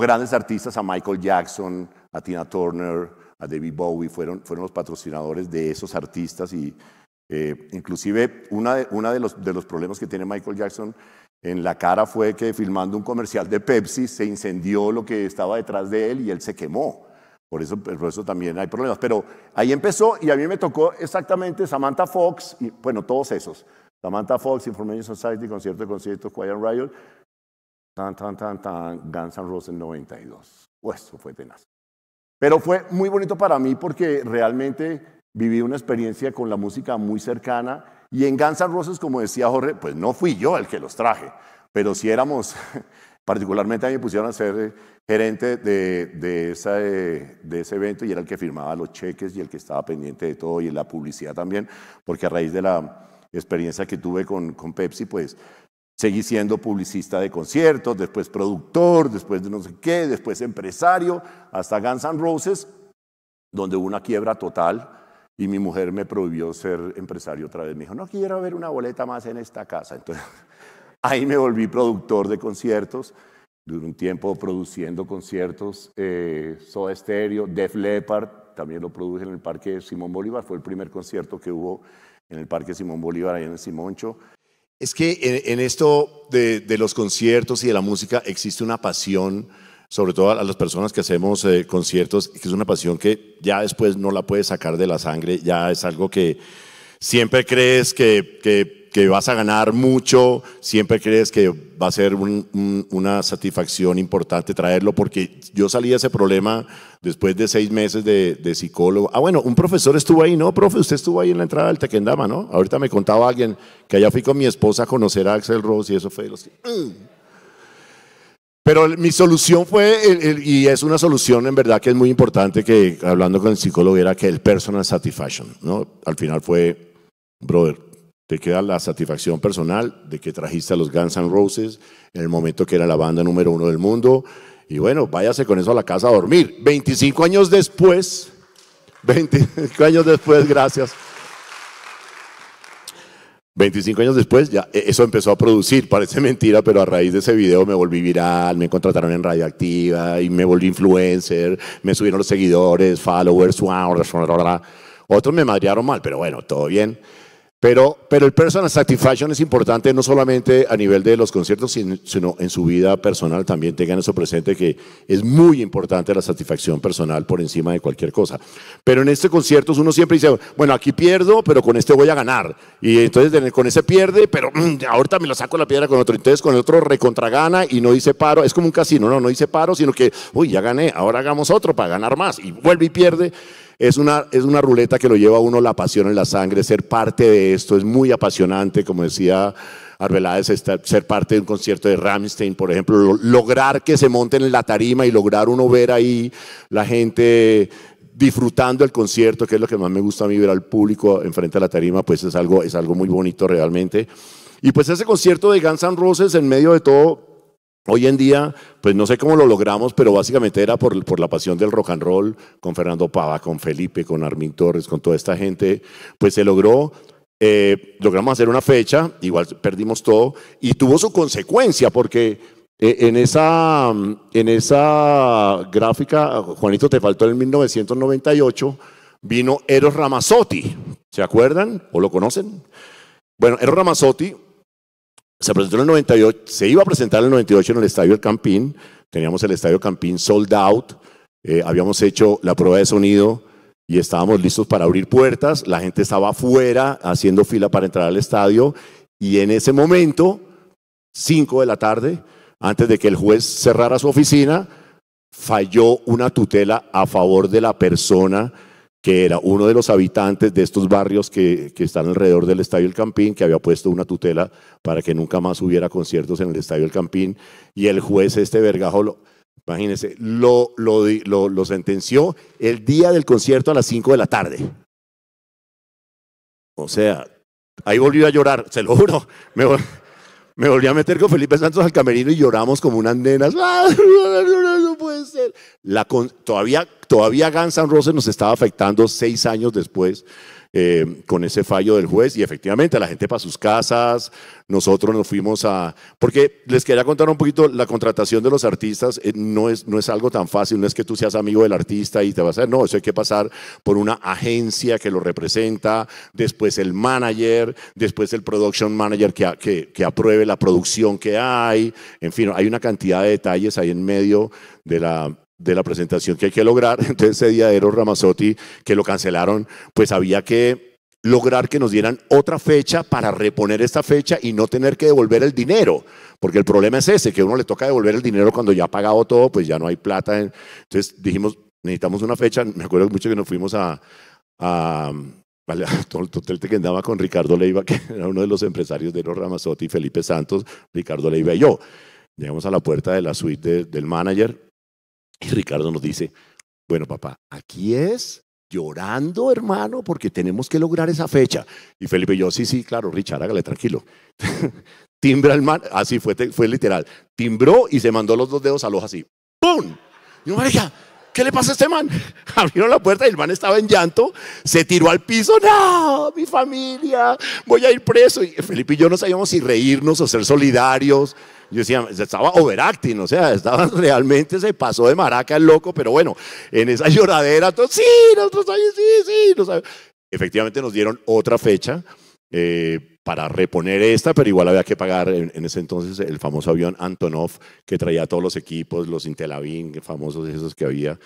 grandes artistas a Michael Jackson, a Tina Turner, a David Bowie, fueron, fueron los patrocinadores de esos artistas y eh, inclusive uno de, una de, los, de los problemas que tiene Michael Jackson en la cara fue que filmando un comercial de Pepsi se incendió lo que estaba detrás de él y él se quemó. Por eso, por eso también hay problemas. Pero ahí empezó y a mí me tocó exactamente Samantha Fox, y, bueno, todos esos. Samantha Fox, Information Society, Concierto de Conciertos, Quiet Riot, tan, tan, tan, tan, Guns N' Roses 92. Pues eso fue tenaz. Pero fue muy bonito para mí porque realmente viví una experiencia con la música muy cercana y en Guns N' como decía Jorge, pues no fui yo el que los traje, pero si éramos, particularmente a mí me pusieron a ser eh, gerente de, esa, eh, de ese evento y era el que firmaba los cheques y el que estaba pendiente de todo y en la publicidad también, porque a raíz de la experiencia que tuve con Pepsi, pues Seguí siendo publicista de conciertos, después productor, después de no sé qué, después empresario, hasta Guns N' Roses, donde hubo una quiebra total y mi mujer me prohibió ser empresario otra vez. Me dijo, no quiero ver una boleta más en esta casa. Entonces, ahí me volví productor de conciertos. Duré un tiempo produciendo conciertos, eh, Soda Stereo, Def Leppard, también lo produje en el Parque Simón Bolívar. Fue el primer concierto que hubo en el Parque Simón Bolívar, ahí en el Simoncho. Es que en, esto de, los conciertos y de la música existe una pasión, sobre todo a las personas que hacemos eh, conciertos, que es una pasión que ya después no la puedes sacar de la sangre, ya es algo que siempre crees que, que que vas a ganar mucho, siempre crees que va a ser una satisfacción importante traerlo, porque yo salí de ese problema después de seis meses de, psicólogo. Ah, bueno, un profesor estuvo ahí, ¿no, profe? Usted estuvo ahí en la entrada del Tequendama, ¿no? Ahorita me contaba alguien que allá fui con mi esposa a conocer a Axel Ross y eso fue de los... ¡mm! Pero mi solución fue, y es una solución en verdad que es muy importante, que hablando con el psicólogo era que el personal satisfaction, ¿no? Al final fue, brother, te queda la satisfacción personal de que trajiste a los Guns N' Roses en el momento que era la banda número uno del mundo. Y bueno, váyase con eso a la casa a dormir. 25 años después, 25 años después, gracias. 25 años después, ya e, eso empezó a producir, parece mentira, pero a raíz de ese video me volví viral, me contrataron en Radioactiva y me volví influencer, me subieron los seguidores, followers, wow, otros me madrearon mal, pero bueno, todo bien. Pero, pero el personal satisfaction es importante no solamente a nivel de los conciertos, sino en su vida personal también. Tengan eso presente que es muy importante la satisfacción personal por encima de cualquier cosa. Pero en este concierto uno siempre dice, bueno, aquí pierdo, pero con este voy a ganar. Y entonces con ese pierde, pero ahorita me lo saco la piedra con otro. Entonces con el otro recontragana y no dice paro. Es como un casino, no, no dice paro, sino que, uy, ya gané, ahora hagamos otro para ganar más. Y vuelve y pierde. Es una, es una ruleta que lo lleva a uno la pasión en la sangre, ser parte de esto es muy apasionante, como decía Arbeláez, ser parte de un concierto de Ramstein, por ejemplo, lograr que se monten en la tarima y lograr uno ver ahí la gente disfrutando el concierto, que es lo que más me gusta a mí ver al público enfrente a la tarima, pues es algo, es algo muy bonito realmente. Y pues ese concierto de Guns N' Roses en medio de todo Hoy en día, pues no sé cómo lo logramos, pero básicamente era por, la pasión del rock and roll, con Fernando Pava, con Felipe, con Armin Torres, con toda esta gente, pues se logró, eh, logramos hacer una fecha, igual perdimos todo, y tuvo su consecuencia, porque eh, en, esa, en esa gráfica, Juanito, te faltó en 1998, vino Eros Ramazzotti, ¿se acuerdan o lo conocen? Bueno, Eros Ramazzotti se presentó en el 98, se iba a presentar en el 98 en el Estadio El Campín, teníamos el Estadio Campín sold out, eh, habíamos hecho la prueba de sonido y estábamos listos para abrir puertas, la gente estaba afuera haciendo fila para entrar al estadio y en ese momento, 5 de la tarde, antes de que el juez cerrara su oficina, falló una tutela a favor de la persona que era uno de los habitantes de estos barrios que, están alrededor del Estadio El Campín, que había puesto una tutela para que nunca más hubiera conciertos en el Estadio El Campín, y el juez este Vergajo, lo, imagínense, lo, lo, sentenció el día del concierto a las 5 de la tarde. O sea, ahí volví a llorar, se lo juro, me, volví a meter con Felipe Santos al camerino y lloramos como unas nenas. La todavía, todavía Guns nos estaba afectando seis años después eh, con ese fallo del juez y efectivamente la gente para sus casas, nosotros nos fuimos a... Porque les quería contar un poquito, la contratación de los artistas eh, no, es, no es algo tan fácil, no es que tú seas amigo del artista y te vas a... No, eso hay que pasar por una agencia que lo representa, después el manager, después el production manager que, que, que apruebe la producción que hay, en fin, hay una cantidad de detalles ahí en medio de la de la presentación que hay que lograr. Entonces ese día de Eros Ramazzotti, que lo cancelaron, pues había que lograr que nos dieran otra fecha para reponer esta fecha y no tener que devolver el dinero, porque el problema es ese, que a uno le toca devolver el dinero cuando ya ha pagado todo, pues ya no hay plata. Entonces dijimos, necesitamos una fecha, me acuerdo mucho que nos fuimos a, a el hotel que andaba con Ricardo Leiva, que era uno de los empresarios de Eros Ramazotti, Felipe Santos, Ricardo Leiva y yo. Llegamos a la puerta de la suite del manager y Ricardo nos dice, bueno papá, aquí es llorando, hermano, porque tenemos que lograr esa fecha. Y Felipe yo, sí, sí, claro, Richard, hágale tranquilo. Timbra el mar, así fue, fue literal. Timbró y se mandó los dos dedos al ojo así. ¡Pum! Y yo, ¿qué le pasa a este man? Abrieron la puerta y el man estaba en llanto, se tiró al piso, no, mi familia, voy a ir preso. Y Felipe y yo no sabíamos si reírnos o ser solidarios. Yo decía, estaba overacting, o sea, estaba realmente, se pasó de maraca el loco, pero bueno, en esa lloradera, todo, sí, nosotros ahí, sí, sí. efectivamente nos dieron otra fecha eh, para reponer esta, pero igual había que pagar en, ese entonces el famoso avión Antonov que traía todos los equipos, los Intelavín, famosos esos que había.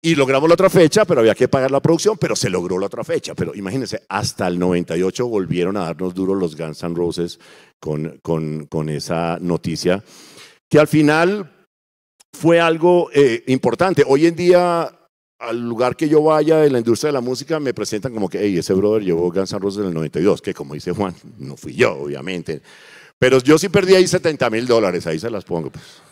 Y logramos la otra fecha, pero había que pagar la producción, pero se logró la otra fecha. Pero imagínense, hasta el 98 volvieron a darnos duro los Guns N' Roses con, con, con esa noticia, que al final fue algo eh, importante. Hoy en día al lugar que yo vaya en la industria de la música me presentan como que, hey, ese brother llevó Guns N' Roses en el 92, que como dice Juan, no fui yo, obviamente. Pero yo sí perdí ahí 70 mil dólares, ahí se las pongo. Pues.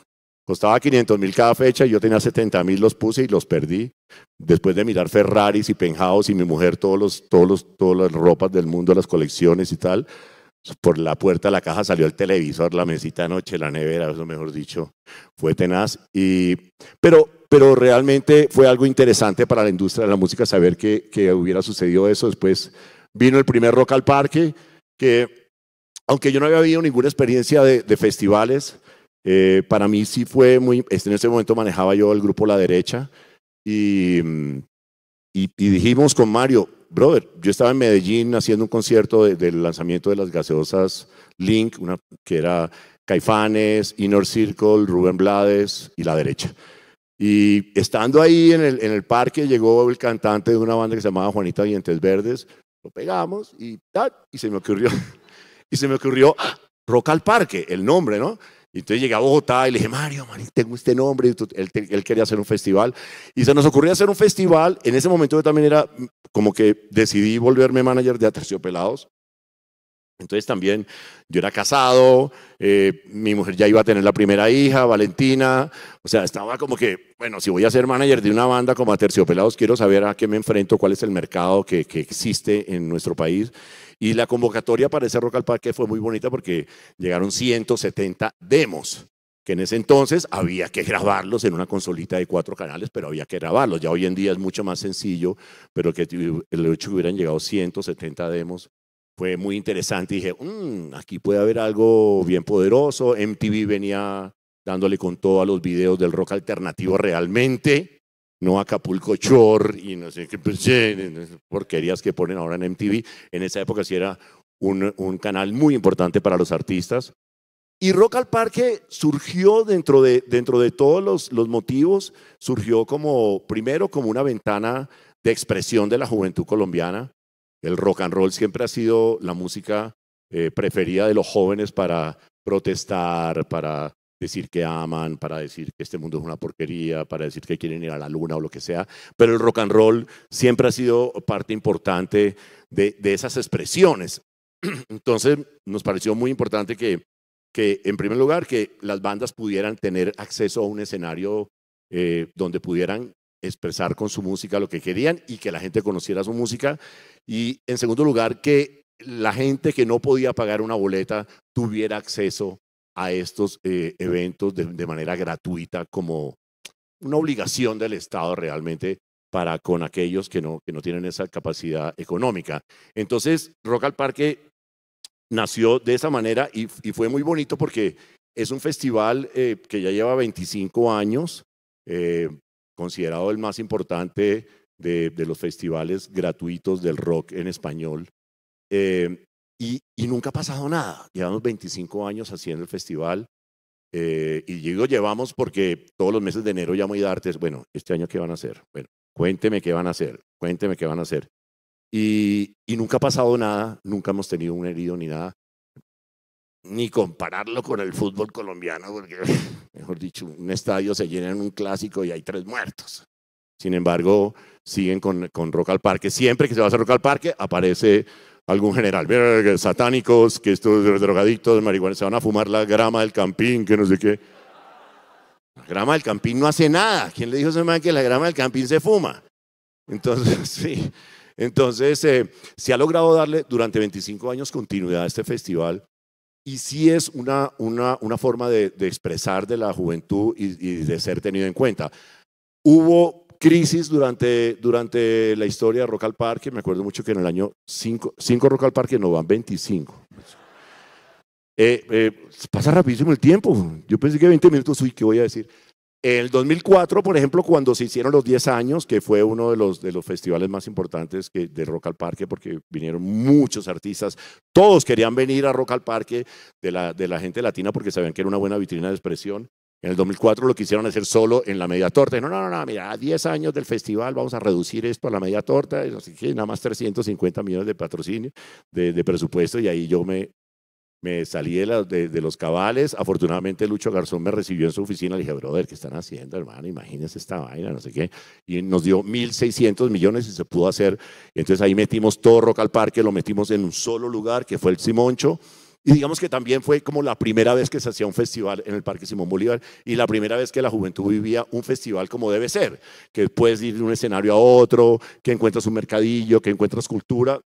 Costaba 500 mil cada fecha yo tenía 70 mil, los puse y los perdí. Después de mirar Ferraris y penjaos y mi mujer, todos los, todos todas las ropas del mundo, las colecciones y tal, por la puerta de la caja salió el televisor, la mesita de noche, la nevera, eso mejor dicho, fue tenaz. Y, pero, pero realmente fue algo interesante para la industria de la música saber que, que hubiera sucedido eso. Después vino el primer Rock al Parque, que aunque yo no había habido ninguna experiencia de, festivales, eh, para mí sí fue muy, en ese momento manejaba yo el grupo La Derecha y, mm, y dijimos con Mario, brother, yo estaba en Medellín haciendo un concierto del lanzamiento de las gaseosas Link, una, que era Caifanes, Inner Circle, Rubén Blades y La Derecha. Y estando ahí en el, parque llegó el cantante de una banda que se llamaba Juanita Dientes Verdes, lo pegamos y y se me ocurrió, y se me ocurrió, ah, Rock al Parque, el nombre, ¿no? entonces llegué a Bogotá y le dije, Mario, tengo este nombre. Él, él, quería hacer un festival. Y se nos ocurrió hacer un festival. En ese momento yo también era como que decidí volverme manager de Aterciopelados. Entonces también yo era casado, eh, mi mujer ya iba a tener la primera hija, Valentina, o sea, estaba como que, bueno, si voy a ser manager de una banda como Aterciopelados, quiero saber a qué me enfrento, cuál es el mercado que, que existe en nuestro país. Y la convocatoria para ese Rock al Parque fue muy bonita porque llegaron 170 demos que en ese entonces había que grabarlos en una consolita de cuatro canales, pero había que grabarlos. Ya hoy en día es mucho más sencillo, pero que el hecho que hubieran llegado 170 demos fue muy interesante. Y dije, mm, aquí puede haber algo bien poderoso. MTV venía dándole con todos los videos del rock alternativo realmente no Acapulco Chor y no sé qué pues, porquerías que ponen ahora en MTV. En esa época sí era un, canal muy importante para los artistas. Y Rock al Parque surgió dentro de, dentro de todos los, motivos, surgió como, primero, como una ventana de expresión de la juventud colombiana. El rock and roll siempre ha sido la música eh, preferida de los jóvenes para protestar, para decir que aman, para decir que este mundo es una porquería, para decir que quieren ir a la luna o lo que sea, pero el rock and roll siempre ha sido parte importante de, esas expresiones. Entonces nos pareció muy importante que, que, en primer lugar, que las bandas pudieran tener acceso a un escenario eh, donde pudieran expresar con su música lo que querían y que la gente conociera su música. Y en segundo lugar, que la gente que no podía pagar una boleta tuviera acceso a estos eh, eventos de, manera gratuita como una obligación del Estado realmente para con aquellos que no, que no tienen esa capacidad económica. Entonces, Rock al Parque nació de esa manera y, fue muy bonito porque es un festival eh, que ya lleva 25 años, eh, considerado el más importante de, los festivales gratuitos del rock en español. Y, nunca ha pasado nada. Llevamos 25 años haciendo el festival. Eh, y digo llevamos porque todos los meses de enero llamo y dartes, bueno, este año qué van a hacer. Bueno, cuénteme qué van a hacer. Cuénteme qué van a hacer. Y, nunca ha pasado nada. Nunca hemos tenido un herido ni nada. Ni compararlo con el fútbol colombiano, porque, mejor dicho, un estadio se llena en un clásico y hay tres muertos. Sin embargo, siguen con, con Rock al Parque. Siempre que se va a hacer Rock al Parque, aparece algún general, satánicos, que estos drogadictos, marihuana, se van a fumar la grama del campín, que no sé qué. La grama del campín no hace nada. ¿Quién le dijo a ese que la grama del campín se fuma? Entonces, sí. Entonces, eh, se ha logrado darle durante 25 años continuidad a este festival y sí es una, una, forma de, expresar de la juventud y de ser tenido en cuenta. Hubo crisis durante, la historia de Rock al Parque. Me acuerdo mucho que en el año 5, 5 Rock al Parque, no van 25. Eh, eh, pasa rapidísimo el tiempo. Yo pensé que 20 minutos, uy, ¿qué voy a decir? En el 2004, por ejemplo, cuando se hicieron los 10 años, que fue uno de los, festivales más importantes que, de Rock al Parque, porque vinieron muchos artistas, todos querían venir a Rock al Parque de la, de la gente latina porque sabían que era una buena vitrina de expresión. En el 2004 lo quisieron hacer solo en la media torta. No, no, no, mira, a 10 años del festival vamos a reducir esto a la media torta, así que nada más 350 millones de patrocinio, de, presupuesto, y ahí yo me, me salí de, los cabales. Afortunadamente, Lucho Garzón me recibió en su oficina. Le dije, brother, ¿qué están haciendo, hermano? Imagínense esta vaina, no sé qué. Y nos dio 1.600 millones y se pudo hacer. Entonces ahí metimos todo Rock al Parque, lo metimos en un solo lugar, que fue el Simoncho. Y digamos que también fue como la primera vez que se hacía un festival en el Parque Simón Bolívar y la primera vez que la juventud vivía un festival como debe ser, que puedes ir de un escenario a otro, que encuentras un mercadillo, que encuentras cultura.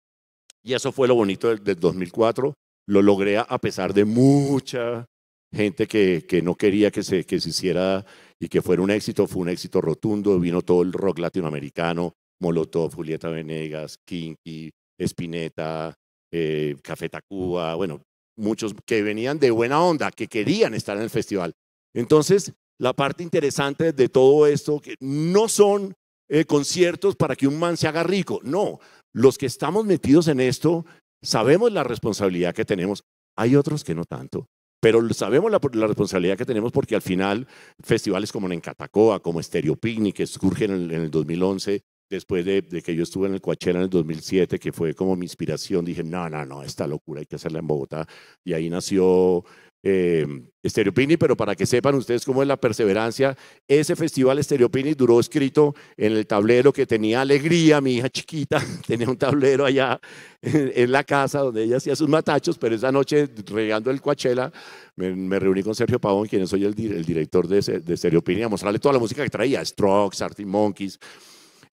Y eso fue lo bonito del, 2004. Lo logré a pesar de mucha gente que, que no quería que se, que se hiciera y que fuera un éxito. Fue un éxito rotundo. Vino todo el rock latinoamericano, Molotov, Julieta Venegas, Kinky, Espineta, eh, Café Tacuba, bueno, muchos que venían de buena onda, que querían estar en el festival. Entonces, la parte interesante de todo esto, que no son eh, conciertos para que un man se haga rico, no, los que estamos metidos en esto sabemos la responsabilidad que tenemos, hay otros que no tanto, pero sabemos la, responsabilidad que tenemos porque al final festivales como en Catacoa, como Stereo Picnic, que surgen en el, 2011, después de, que yo estuve en el Coachella en el 2007, que fue como mi inspiración, dije, no, no, no, esta locura hay que hacerla en Bogotá. Y ahí nació eh, em, Stereopini, pero para que sepan ustedes cómo es la perseverancia, ese festival Stereopini duró escrito en el tablero que tenía alegría, mi hija chiquita tenía un tablero allá en, la casa donde ella hacía sus matachos, pero esa noche regando el Coachella me, reuní con Sergio Pavón, quien soy el, el director de, de Stereopini, a mostrarle toda la música que traía, Strokes, Artie Monkeys,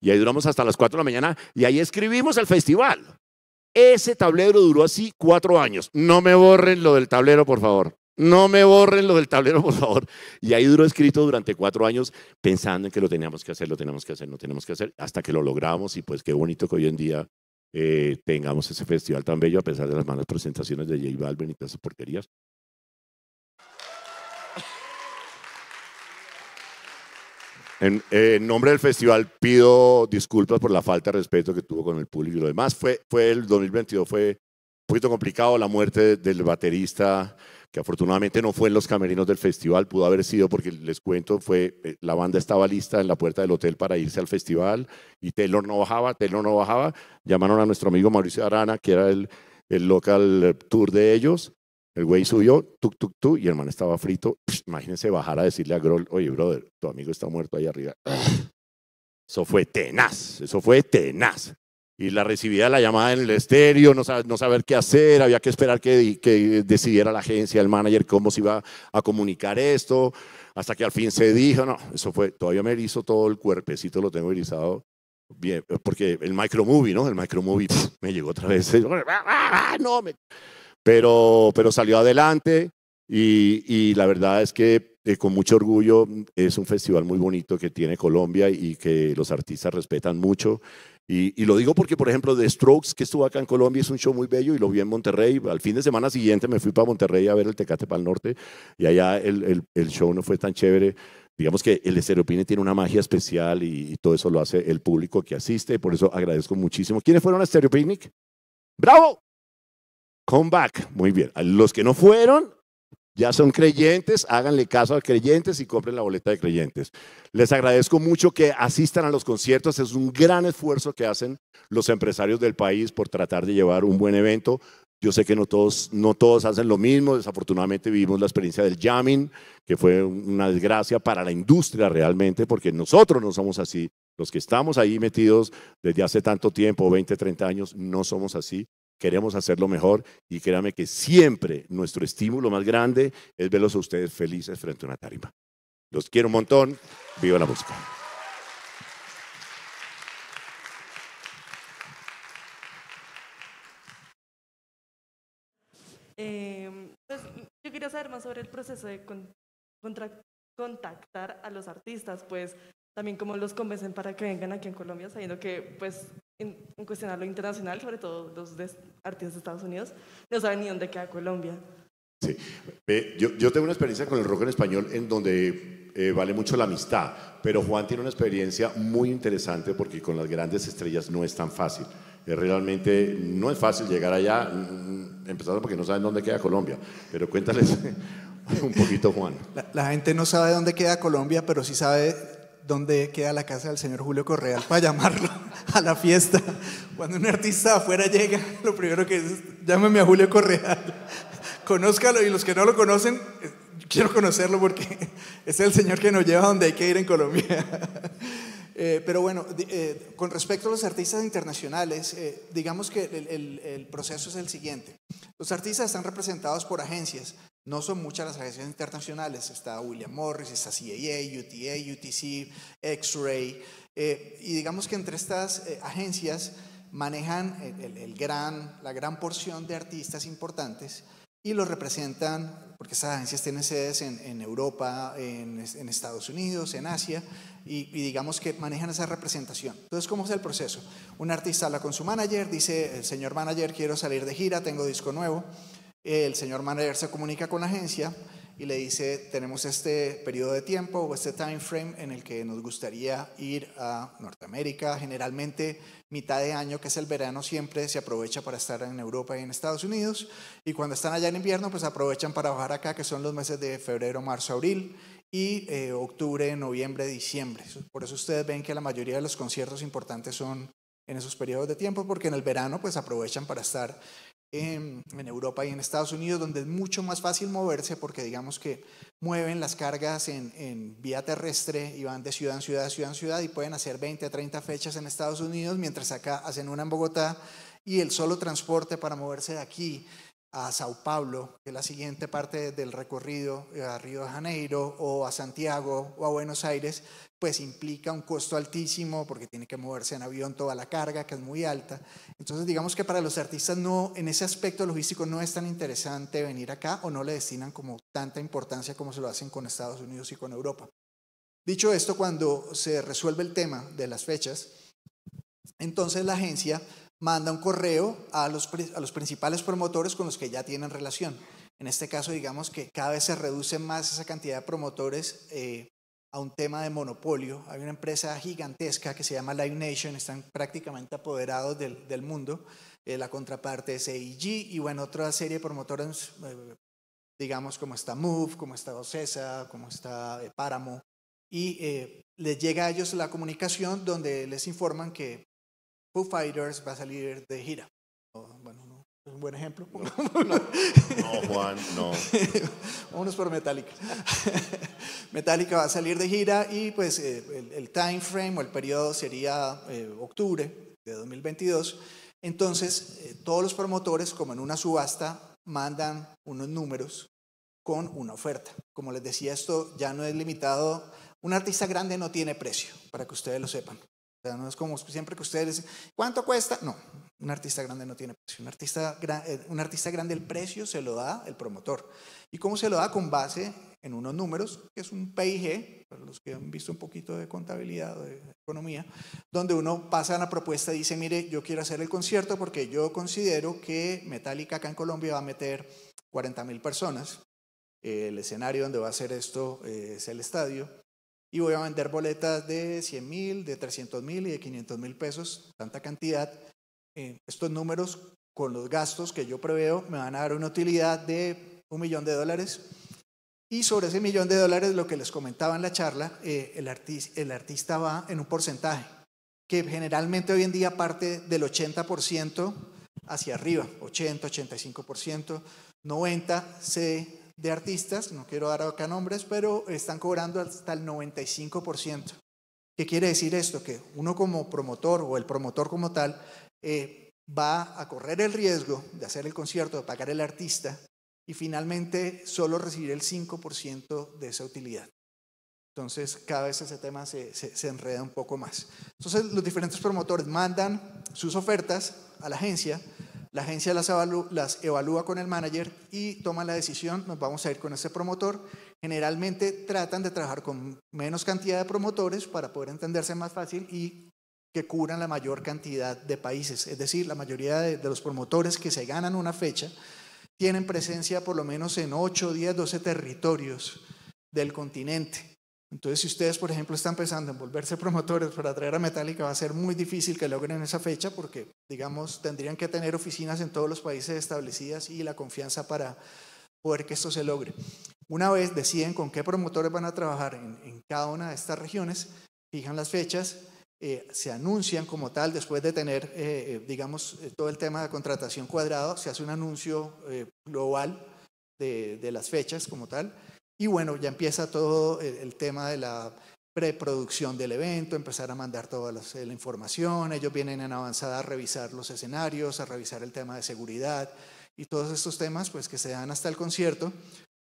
y ahí duramos hasta las 4 de la mañana y ahí escribimos el festival. Ese tablero duró así cuatro años. No me borren lo del tablero, por favor. No me borren lo del tablero, por favor. Y ahí duró escrito durante cuatro años pensando en que lo teníamos que hacer, lo teníamos que hacer, no teníamos que hacer, hasta que lo logramos y pues qué bonito que hoy en día eh, tengamos ese festival tan bello a pesar de las malas presentaciones de J Balvin y todas esas porquerías. Eh, en, nombre del festival pido disculpas por la falta de respeto que tuvo con el público y lo demás. Fue, el 2022, fue un poquito complicado la muerte del baterista, que afortunadamente no fue en los camerinos del festival, pudo haber sido porque les cuento, fue eh, la banda estaba lista en la puerta del hotel para irse al festival y Taylor no bajaba, Taylor no bajaba. Llamaron a nuestro amigo Mauricio Arana, que era el local eh, tour de ellos el güey subió, tuk, tuk, tuk, y el man estaba frito. imagínense bajar a decirle a Groll, oye, brother, tu amigo está muerto ahí arriba. Eso fue tenaz, eso fue tenaz. Y la recibía la llamada en el estéreo, no, no saber qué hacer, había que esperar que, que, decidiera la agencia, el manager, cómo se iba a comunicar esto, hasta que al fin se dijo, no, eso fue, todavía me hizo todo el cuerpecito, lo tengo erizado, bien, eh, porque el micro movie, ¿no? El micro micromovie me llegó otra vez, no, me pero, pero salió adelante y, la verdad es que eh, con mucho orgullo es un festival muy bonito que tiene Colombia y que los artistas respetan mucho. Y, lo digo porque, por ejemplo, The Strokes, que estuvo acá en Colombia, es un show muy bello y lo vi en Monterrey. Al fin de semana siguiente me fui para Monterrey a ver el Tecate para el Norte y allá el, show no fue tan chévere. Digamos que el Estereopine tiene una magia especial y, todo eso lo hace el público que asiste. Por eso agradezco muchísimo. ¿Quiénes fueron a estereopinic? ¡Bravo! back, Muy bien. los que no fueron, ya son creyentes, háganle caso a creyentes y compren la boleta de creyentes. Les agradezco mucho que asistan a los conciertos, es un gran esfuerzo que hacen los empresarios del país por tratar de llevar un buen evento. Yo sé que no todos, no todos hacen lo mismo, desafortunadamente vivimos la experiencia del jamming, que fue una desgracia para la industria realmente, porque nosotros no somos así. Los que estamos ahí metidos desde hace tanto tiempo, 20, 30 años, no somos así queremos hacerlo mejor y créame que siempre nuestro estímulo más grande es verlos a ustedes felices frente a una tarima. Los quiero un montón, viva la música.
Em, pues, yo quería saber más sobre el proceso de contactar a los artistas, pues también cómo los convencen para que vengan aquí en Colombia, sabiendo que pues en, en internacional, sobre todo los artistas de Estados Unidos, no saben ni dónde queda Colombia.
Sí, yo, tengo una experiencia con el rock en español en donde eh, vale mucho la amistad, pero Juan tiene una experiencia muy interesante porque con las grandes estrellas no es tan fácil. Eh, realmente no es fácil llegar allá, mm, empezando porque no saben dónde queda Colombia, pero cuéntales un poquito, Juan.
la gente no sabe dónde queda Colombia, pero sí sabe dónde queda la casa del señor Julio Correal para llamarlo a la fiesta. Cuando un artista afuera llega, lo primero que es, llámame a Julio Correal, conózcalo y los que no lo conocen, eh, quiero conocerlo porque es el señor que nos lleva a donde hay que ir en Colombia. Eh, pero bueno, eh, con respecto a los artistas internacionales, digamos que el proceso es el siguiente. Los artistas están representados por agencias. No son muchas las agencias internacionales, está William Morris, está CAA, UTA, UTC, X-Ray, eh, y digamos que entre estas eh, agencias manejan la gran porción de artistas importantes y los representan, porque estas agencias tienen sedes en, Europa, en, Estados Unidos, en Asia, y, digamos que manejan esa representación. Entonces, ¿cómo es el proceso? Un artista habla con su manager, dice, eh, señor manager, quiero salir de gira, tengo disco nuevo el señor manager se comunica con la agencia y le dice, tenemos este periodo de tiempo o este time frame en el que nos gustaría ir a Norteamérica. Generalmente mitad de año, que es el verano, siempre se aprovecha para estar en Europa y en Estados Unidos. Y cuando están allá en invierno, pues aprovechan para bajar acá, que son los meses de febrero, marzo, abril y eh, octubre, noviembre, diciembre. Por eso ustedes ven que la mayoría de los conciertos importantes son en esos periodos de tiempo, porque en el verano pues aprovechan para estar en, Europa y en Estados Unidos, donde es mucho más fácil moverse porque digamos que mueven las cargas en, vía terrestre y van de ciudad en ciudad, ciudad en ciudad y pueden hacer 20, a 30 fechas en Estados Unidos, mientras acá hacen una en Bogotá y el solo transporte para moverse de aquí a Sao Paulo, que es la siguiente parte del recorrido eh, a Río de Janeiro o a Santiago o a Buenos Aires, pues implica un costo altísimo porque tiene que moverse en avión toda la carga, que es muy alta. Entonces, digamos que para los artistas no, en ese aspecto logístico no es tan interesante venir acá o no le destinan como tanta importancia como se lo hacen con Estados Unidos y con Europa. Dicho esto, cuando se resuelve el tema de las fechas, entonces la agencia manda un correo a los, a los principales promotores con los que ya tienen relación. En este caso, digamos que cada vez se reduce más esa cantidad de promotores eh, a un tema de monopolio. Hay una empresa gigantesca que se llama Live Nation, están prácticamente apoderados del, mundo. Eh, la contraparte es AIG e y bueno, otra serie de promotores, eh, digamos como está Move, como está Ocesa, como está Páramo. Y les llega a ellos la comunicación donde les informan que Fighters va a salir de gira. Oh, bueno, es un buen ejemplo. No, Juan, no. Vámonos por Metallica. Metallica va a salir de gira y pues eh, el, time frame o el periodo sería eh, octubre de 2022. Entonces, eh, todos los promotores, como en una subasta, mandan unos números con una oferta. Como les decía, esto ya no es limitado. Un artista grande no tiene precio, para que ustedes lo sepan no es como siempre que ustedes ¿cuánto cuesta? No, un artista grande no tiene precio. Un artista, eh, un artista grande el precio se lo da el promotor. ¿Y cómo se lo da? Con base en unos números, que es un PIG, para los que han visto un poquito de contabilidad o de economía, donde uno pasa a una propuesta y dice, mire, yo quiero hacer el concierto porque yo considero que Metallica acá en Colombia va a meter 40 mil personas. El escenario donde va a hacer esto eh, es el estadio y voy a vender boletas de 100 mil, de 300 mil y de 500 mil pesos, tanta cantidad. Eh, estos números con los gastos que yo preveo me van a dar una utilidad de un millón de dólares. Y sobre ese millón de dólares, lo que les comentaba en la charla, eh, el, el artista va en un porcentaje, que generalmente hoy en día parte del 80% hacia arriba, 80, 85%, 90% se de artistas, no quiero dar acá nombres, pero están cobrando hasta el 95%. ¿Qué quiere decir esto? Que uno como promotor o el promotor como tal eh, va a correr el riesgo de hacer el concierto, de pagar el artista y finalmente solo recibir el 5% de esa utilidad. Entonces cada vez ese tema se, se, enreda un poco más. Entonces los diferentes promotores mandan sus ofertas a la agencia, la agencia las evalúa, con el manager y toma la decisión, nos vamos a ir con ese promotor. Generalmente tratan de trabajar con menos cantidad de promotores para poder entenderse más fácil y que cubran la mayor cantidad de países. Es decir, la mayoría de, de los promotores que se ganan una fecha tienen presencia por lo menos en 8, 10, 12 territorios del continente. Entonces, si ustedes, por ejemplo, están pensando en volverse promotores para traer a Metallica, va a ser muy difícil que logren esa fecha porque, digamos, tendrían que tener oficinas en todos los países establecidas y la confianza para poder que esto se logre. Una vez deciden con qué promotores van a trabajar en, cada una de estas regiones, fijan las fechas, eh, se anuncian como tal después de tener, eh, eh, digamos, todo el tema de contratación cuadrado, se hace un anuncio global de las fechas como tal y bueno, ya empieza todo el, tema de la preproducción del evento, empezar a mandar toda eh, la, información, ellos vienen en avanzada a revisar los escenarios, a revisar el tema de seguridad y todos estos temas pues que se dan hasta el concierto.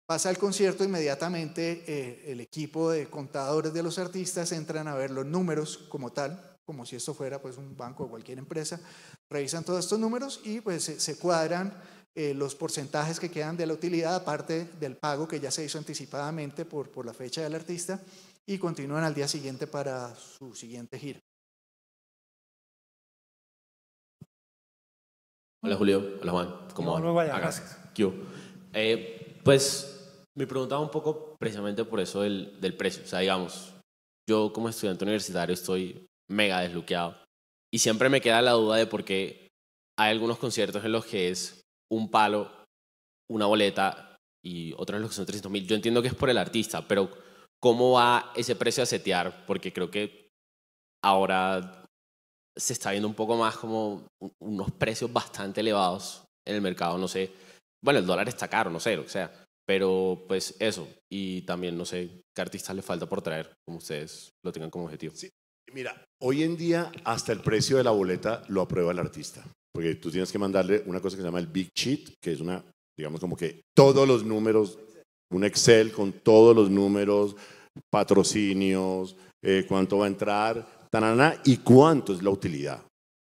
Pasa el concierto inmediatamente, eh, el equipo de contadores de los artistas entran a ver los números como tal, como si esto fuera pues un banco o cualquier empresa, revisan todos estos números y pues se cuadran eh, los porcentajes que quedan de la utilidad, aparte del pago que ya se hizo anticipadamente por, por la fecha del artista, y continúan al día siguiente para su siguiente gira.
Hola Julio, hola Juan, ¿cómo van? gracias. Eh, pues me preguntaba un poco precisamente por eso del, del precio. O sea, digamos, yo como estudiante universitario estoy mega desluqueado y siempre me queda la duda de por qué hay algunos conciertos en los que es un palo, una boleta y otras los que son 300 mil. Yo entiendo que es por el artista, pero ¿cómo va ese precio a setear? Porque creo que ahora se está viendo un poco más como unos precios bastante elevados en el mercado, no sé. Bueno, el dólar está caro, no sé, lo que sea. Pero pues eso, y también no sé qué artistas le falta por traer, como ustedes lo tengan como objetivo.
Mira, hoy en día hasta el precio de la boleta lo aprueba el artista porque tú tienes que mandarle una cosa que se llama el Big Sheet, que es una, digamos como que todos los números, un Excel con todos los números, patrocinios, eh, cuánto va a entrar, tanana y cuánto es la utilidad.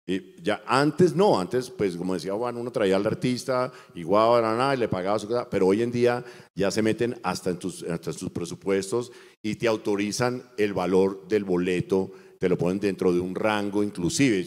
Y ya antes no, antes pues como decía Juan, uno traía al artista y guau, y le pagaba su cosa, pero hoy en día ya se meten hasta en tus, hasta en tus presupuestos y te autorizan el valor del boleto te lo ponen dentro de un rango inclusive,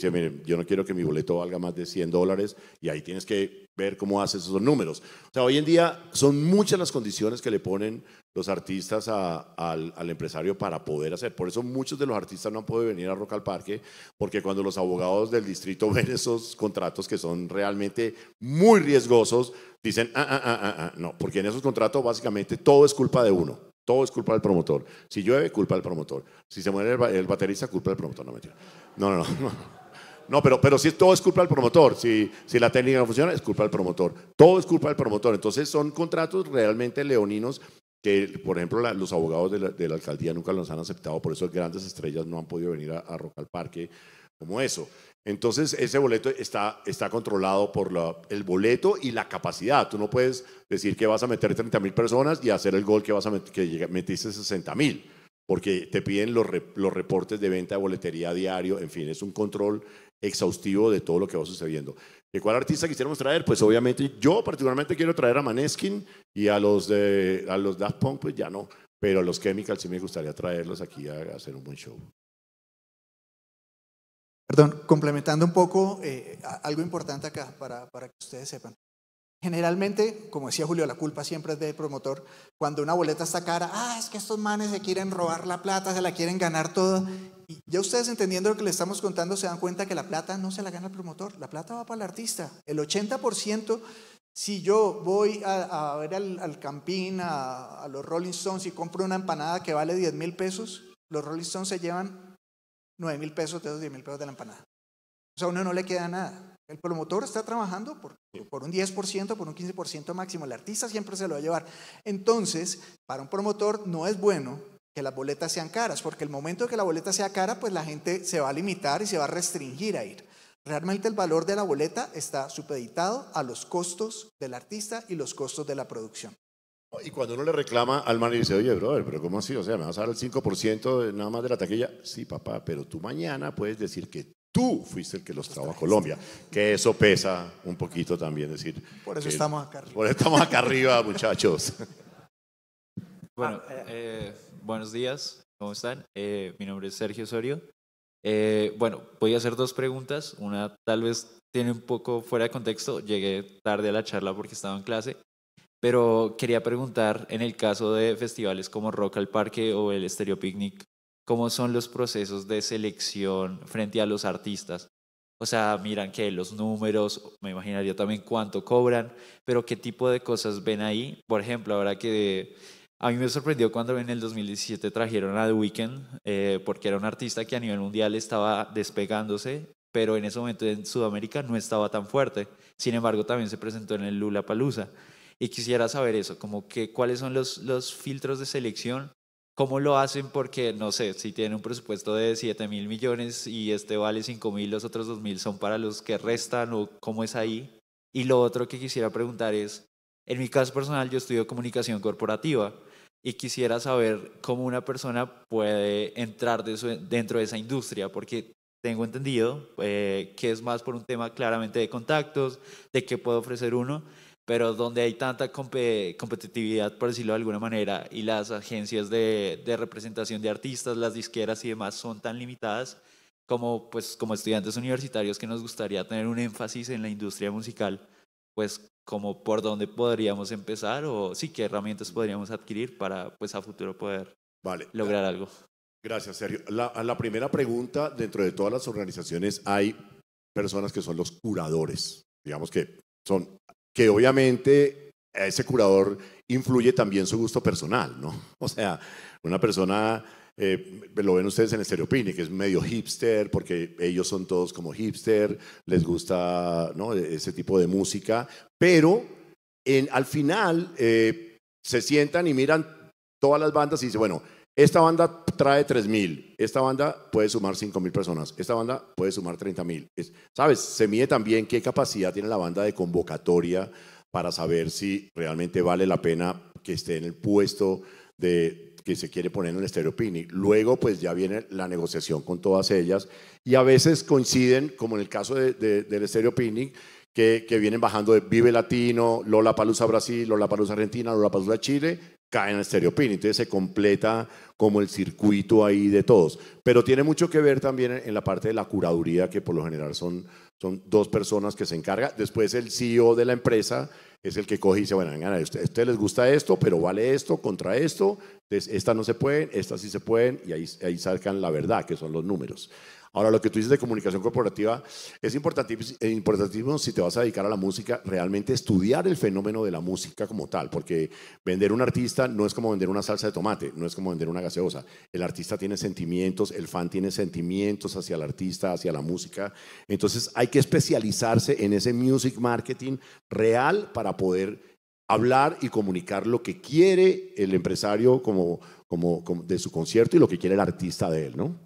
yo no quiero que mi boleto valga más de 100 dólares y ahí tienes que ver cómo haces esos números. O sea, hoy en día son muchas las condiciones que le ponen los artistas al, empresario para poder hacer. Por eso muchos de los artistas no han podido venir a Rock al Parque, porque cuando los abogados del distrito ven esos contratos que son realmente muy riesgosos, dicen, ah ah, ah, ah, ah, no, porque en esos contratos básicamente todo es culpa de uno. Todo es culpa del promotor. Si llueve, culpa del promotor. Si se muere el, baterista, culpa del promotor. No, mentira. No, no, no. No, pero, pero si todo es culpa del promotor. Si, si la técnica no funciona, es culpa del promotor. Todo es culpa del promotor. Entonces son contratos realmente leoninos que, por ejemplo, los abogados de la, alcaldía nunca los han aceptado. Por eso grandes estrellas no han podido venir a, a Rock al Parque como eso. Entonces, ese boleto está, está controlado por el boleto y la capacidad. Tú no puedes decir que vas a meter 30 mil personas y hacer el gol que, vas a que metiste 60 mil, porque te piden los, los reportes de venta de boletería diario. En fin, es un control exhaustivo de todo lo que va sucediendo. ¿De cuál artista quisiéramos traer? Pues obviamente yo particularmente quiero traer a Maneskin y a los, de, a los Daft Punk, pues ya no, pero a los Chemicals sí me gustaría traerlos aquí a hacer un buen show.
Perdón, complementando un poco eh, algo importante acá para, que ustedes sepan. Generalmente, como decía Julio, la culpa siempre es del promotor. Cuando una boleta está cara, ah, es que estos manes se quieren robar la plata, se la quieren ganar toda. Y ya ustedes entendiendo lo que le estamos contando, se dan cuenta que la plata no se la gana el promotor, la plata va para el artista. El 80%, si yo voy a, ver al, al campín, a, a los Rolling Stones y compro una empanada que vale 10 mil pesos, los Rolling Stones se llevan 9 mil pesos de esos 10 mil pesos de la empanada. O sea, a uno no le queda nada. El promotor está trabajando por, por un 10%, por un 15% máximo. El artista siempre se lo va a llevar. Entonces, para un promotor no es bueno que las boletas sean caras, porque el momento que la boleta sea cara, pues la gente se va a limitar y se va a restringir a ir. Realmente el valor de la boleta está supeditado a los costos del artista y los costos de la producción.
Y cuando uno le reclama al man y dice, oye, brother, pero ¿cómo así? O sea, me vas a dar el 5% nada más de la taquilla. Sí, papá, pero tú mañana puedes decir que tú fuiste el que los trajo a Colombia, que eso pesa un poquito también decir. Por eso estamos acá arriba. Por eso estamos acá arriba, muchachos.
Bueno, ah, eh. Eh, buenos días, ¿cómo están? Eh, mi nombre es Sergio Osorio. bueno, voy a hacer dos preguntas. Una tal vez tiene un poco fuera de contexto. Llegué tarde a la charla porque estaba en clase. Pero quería preguntar, en el caso de festivales como Rock al Parque o el Stereo Picnic, ¿cómo son los procesos de selección frente a los artistas? O sea, miran que los números, me imaginaría también cuánto cobran, pero qué tipo de cosas ven ahí. Por ejemplo, ahora que a mí me sorprendió cuando en el 2017 trajeron a The Weeknd, eh, porque era un artista que a nivel mundial estaba despegándose, pero en ese momento en Sudamérica no estaba tan fuerte. Sin embargo, también se presentó en el Lula Palusa y quisiera saber eso, como que cuáles son los, filtros de selección, cómo lo hacen, porque no sé, si tienen un presupuesto de 7 mil millones y este vale 5 mil, los otros 2 mil son para los que restan o cómo es ahí. Y lo otro que quisiera preguntar es, en mi caso personal yo estudio comunicación corporativa y quisiera saber cómo una persona puede entrar dentro de esa industria, porque tengo entendido eh, que es más por un tema claramente de contactos, de qué puede ofrecer uno, pero donde hay tanta competitividad, por decirlo de alguna manera, y las agencias de, representación de artistas, las disqueras y demás son tan limitadas como, pues, como estudiantes universitarios que nos gustaría tener un énfasis en la industria musical, pues como por dónde podríamos empezar o sí, qué herramientas podríamos adquirir para pues a futuro poder vale. lograr algo. Gracias, Sergio. la primera pregunta, dentro
de todas las organizaciones hay personas que son los curadores, digamos que son que obviamente a ese curador influye también su gusto personal, ¿no? O sea, una persona, eh, lo ven ustedes en Stereopine, que es medio hipster, porque ellos son todos como hipster, les gusta e-, ese tipo de música, pero en, al final eh, se sientan y miran todas las bandas y dicen, bueno, esta banda trae 3.000, esta banda puede sumar 5.000 personas, esta banda puede sumar 30.000. ¿Sabes? Se mide también qué capacidad tiene la banda de convocatoria para saber si realmente vale la pena que esté en el puesto de que se quiere poner en el Estéreo Pini. Luego, pues ya viene la negociación con todas ellas y a veces coinciden, como en el caso del Estéreo Pini, que, que, vienen bajando de Vive Latino, Lola Palusa Brasil, Lola Palusa Argentina, Lola Palusa Chile caen al estereopin. Entonces se completa como el circuito ahí de todos. Pero tiene mucho que ver también en la parte de la curaduría, que por lo general son, son dos personas que se encargan. Después el CEO de la empresa es el que coge y dice, bueno, a ustedes les gusta esto, pero vale esto contra esto. Entonces, estas no se pueden, estas sí se pueden, y ahí, ahí sacan la verdad, que son los números. Ahora, lo que tú dices de comunicación corporativa es eh, importantísimo, si te vas a dedicar a la música, realmente estudiar el fenómeno de la música como tal, porque vender un artista no es como vender una salsa de tomate, no es como vender una gaseosa. El artista tiene sentimientos, el fan tiene sentimientos hacia el artista, hacia la música. Entonces, hay que especializarse en ese music marketing real para poder hablar y comunicar lo que quiere el empresario como, de su concierto y lo que quiere el artista de él, ¿no?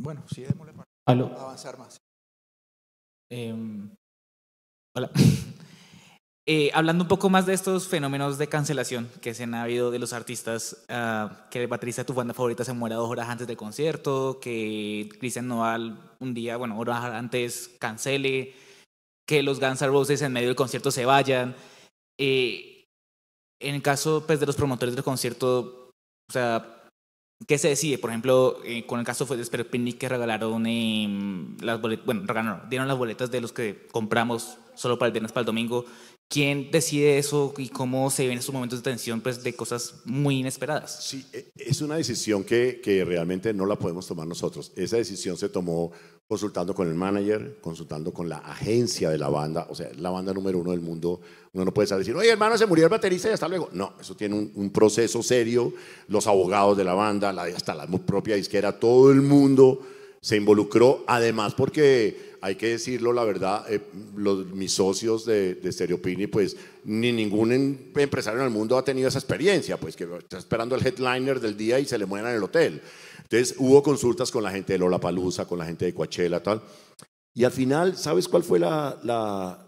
Bueno, sí, démosle avanzar más. Em, hola. Eh, hablando un poco más de estos fenómenos de cancelación que se han habido de los artistas, ah, que el baterista de tu banda favorita se muera dos horas antes del concierto, que Cristian Noval un día, bueno, horas antes cancele, que los Guns N' Roses en medio del concierto se vayan. Eh, en el caso pues, de los promotores del concierto, o sea, ¿Qué se decide? Por ejemplo, eh, con el caso fue de que regalaron em, las boletas, bueno, regalaron, dieron las boletas de los que compramos solo para el viernes, para el domingo. ¿Quién decide eso y cómo se ven esos momentos de tensión pues, de cosas muy inesperadas? Sí, e,
es una decisión que, que realmente no la podemos tomar nosotros. Esa decisión se tomó consultando con el manager, consultando con la agencia de la banda, o sea, la banda número uno del mundo. Uno no puede estar diciendo, oye, hermano, se murió el baterista y hasta luego. No, eso tiene un, proceso serio. Los abogados de la banda, hasta la propia disquera, todo el mundo se involucró. Además, porque hay que decirlo, la verdad, eh, los, mis socios de, Stereopini, pues ni ningún em, empresario en el mundo ha tenido esa experiencia, pues que está esperando el headliner del día y se le mueren en el hotel. Entonces hubo consultas con la gente de Lollapalooza, con la gente de Coachella, tal. Y al final, ¿sabes cuál fue la,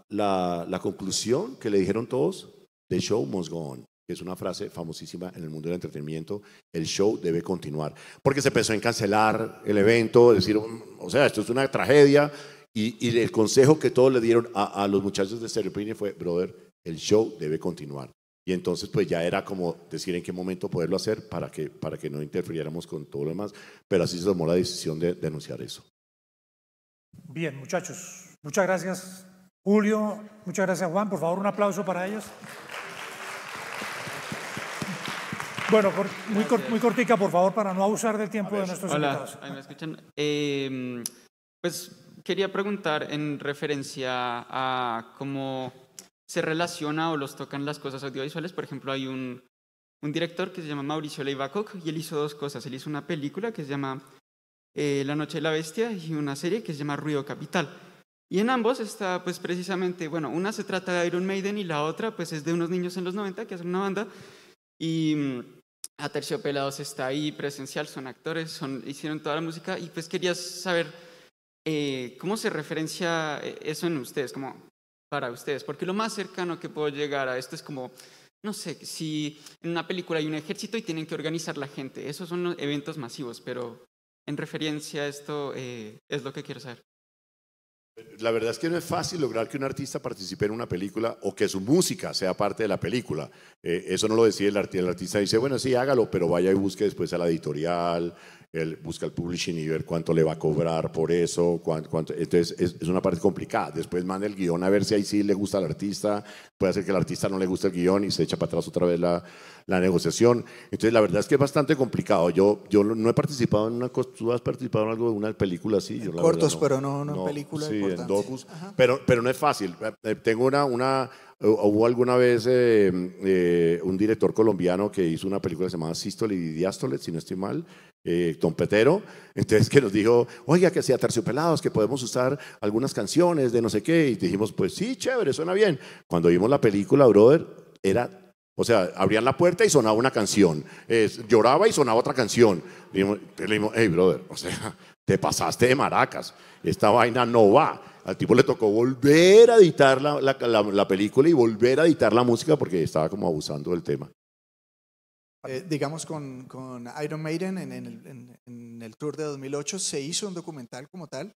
la, conclusión que le dijeron todos? The show must go on que es una frase famosísima en el mundo del entretenimiento, el show debe continuar. Porque se pensó en cancelar el evento, decir, o sea, esto es una tragedia. Y, el consejo que todos le dieron a, los muchachos de Cereprinia fue, brother, el show debe continuar. Y entonces pues ya era como decir en qué momento poderlo hacer para que, para que no interfiriéramos con todo lo demás, pero así se tomó la decisión de denunciar eso.
Bien, muchachos, muchas gracias Julio, muchas gracias Juan, por favor un aplauso para ellos. Bueno, muy, cortica, por favor, para no abusar del tiempo de nuestros invitados. me escuchan. Em, pues quería preguntar en referencia a cómo se relaciona o los tocan las cosas audiovisuales. Por ejemplo, hay un, director que se llama Mauricio Leivacoc y él hizo dos cosas. Él hizo una película que se llama eh, La Noche de la Bestia y una serie que se llama Ruido Capital. Y en ambos está, pues precisamente, bueno, una se trata de Iron Maiden y la otra, pues es de unos niños en los 90
que hacen una banda. Y mm, a terciopelados está ahí presencial, son actores, son, hicieron toda la música. Y pues quería saber eh, cómo se referencia eh, eso en ustedes, como para ustedes, porque lo más cercano que puedo llegar a esto es como,
no sé, si en una película hay un ejército y tienen que organizar la gente, esos son eventos masivos,
pero en referencia a esto eh, es lo que quiero saber.
La verdad es que no es fácil lograr que un artista participe en una película o que su música sea parte de la película. Eh, eso no lo decide el artista. El artista dice, bueno, sí, hágalo, pero vaya y busque después a la editorial, él busca el publishing y ver cuánto le va a cobrar por eso, cuánto, entonces es, una parte complicada. Después manda el guión a ver si ahí sí le gusta al artista, puede ser que al artista no le guste el guión y se echa para atrás otra vez la, la, negociación. Entonces la verdad es que es bastante complicado. Yo, yo no he participado en una, cosa tú has participado en algo de una película así. Yo, Cortos, pero no, no, película. Sí, en docus, pero, pero no es fácil. Eh, eh, tengo una, una Hubo alguna vez em, eh, un director colombiano que hizo una película llamada Sístole y Diástole, si no estoy mal, eh, Petero, entonces que nos dijo, oiga, que sea terciopelados, que podemos usar algunas canciones de no sé qué, y dijimos, pues sí, chévere, suena bien. Cuando vimos la película, brother, era o sea, abrían la puerta y sonaba una canción. lloraba y sonaba otra canción. Le dijimos, hey, brother, o sea, te pasaste de maracas. Esta vaina no va. Al tipo le tocó volver a editar la, película y volver a editar la música porque estaba como abusando del tema.
Eh, digamos, con, Iron Maiden en, el, tour de 2008 se hizo un documental como tal,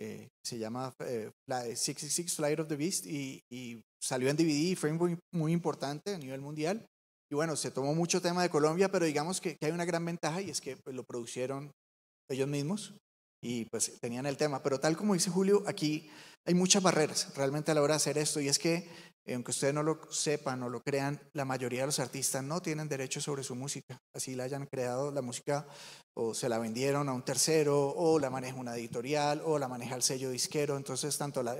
eh, se llama eh, Fly, 666 eh, Flight of the Beast y, salió en DVD y fue muy, importante a nivel mundial. Y bueno, se tomó mucho tema de Colombia, pero digamos que, hay una gran ventaja y es que pues, lo produjeron ellos mismos, y pues tenían el tema. Pero tal como dice Julio, aquí hay muchas barreras realmente a la hora de hacer esto y es que, eh, aunque ustedes no lo sepan o lo crean, la mayoría de los artistas no tienen derechos sobre su música. Así la hayan creado la música o se la vendieron a un tercero o la maneja una editorial o la maneja el sello disquero. Entonces, tanto la,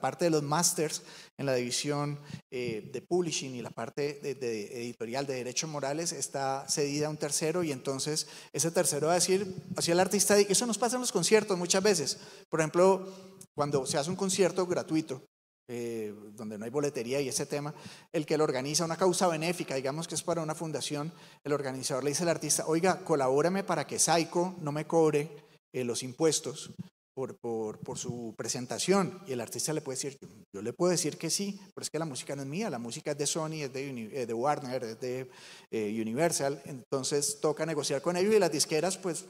parte de los masters en la división eh, de publishing y la parte de, editorial de derechos morales está cedida a un tercero y entonces ese tercero va a decir, hacia el artista, eso nos pasa en los conciertos muchas veces. Por ejemplo, cuando se hace un concierto gratuito, eh, donde no hay boletería y ese tema, el que lo organiza, una causa benéfica, digamos que es para una fundación, el organizador le dice al artista, oiga, colabórame para que Saico no me cobre eh, los impuestos por, por, su presentación. Y el artista le puede decir, yo le puedo decir que sí, pero es que la música no es mía, la música es de Sony, es de, eh, de Warner, es de Universal, entonces toca negociar con ellos y las disqueras pues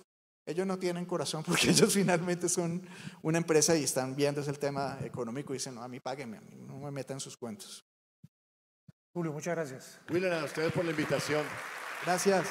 ellos no tienen corazón porque ellos finalmente son una empresa y están viendo el tema económico y dicen, no, a mí páguenme, no me metan sus cuentos. Julio, muchas gracias.
William, a ustedes por la invitación.
Gracias.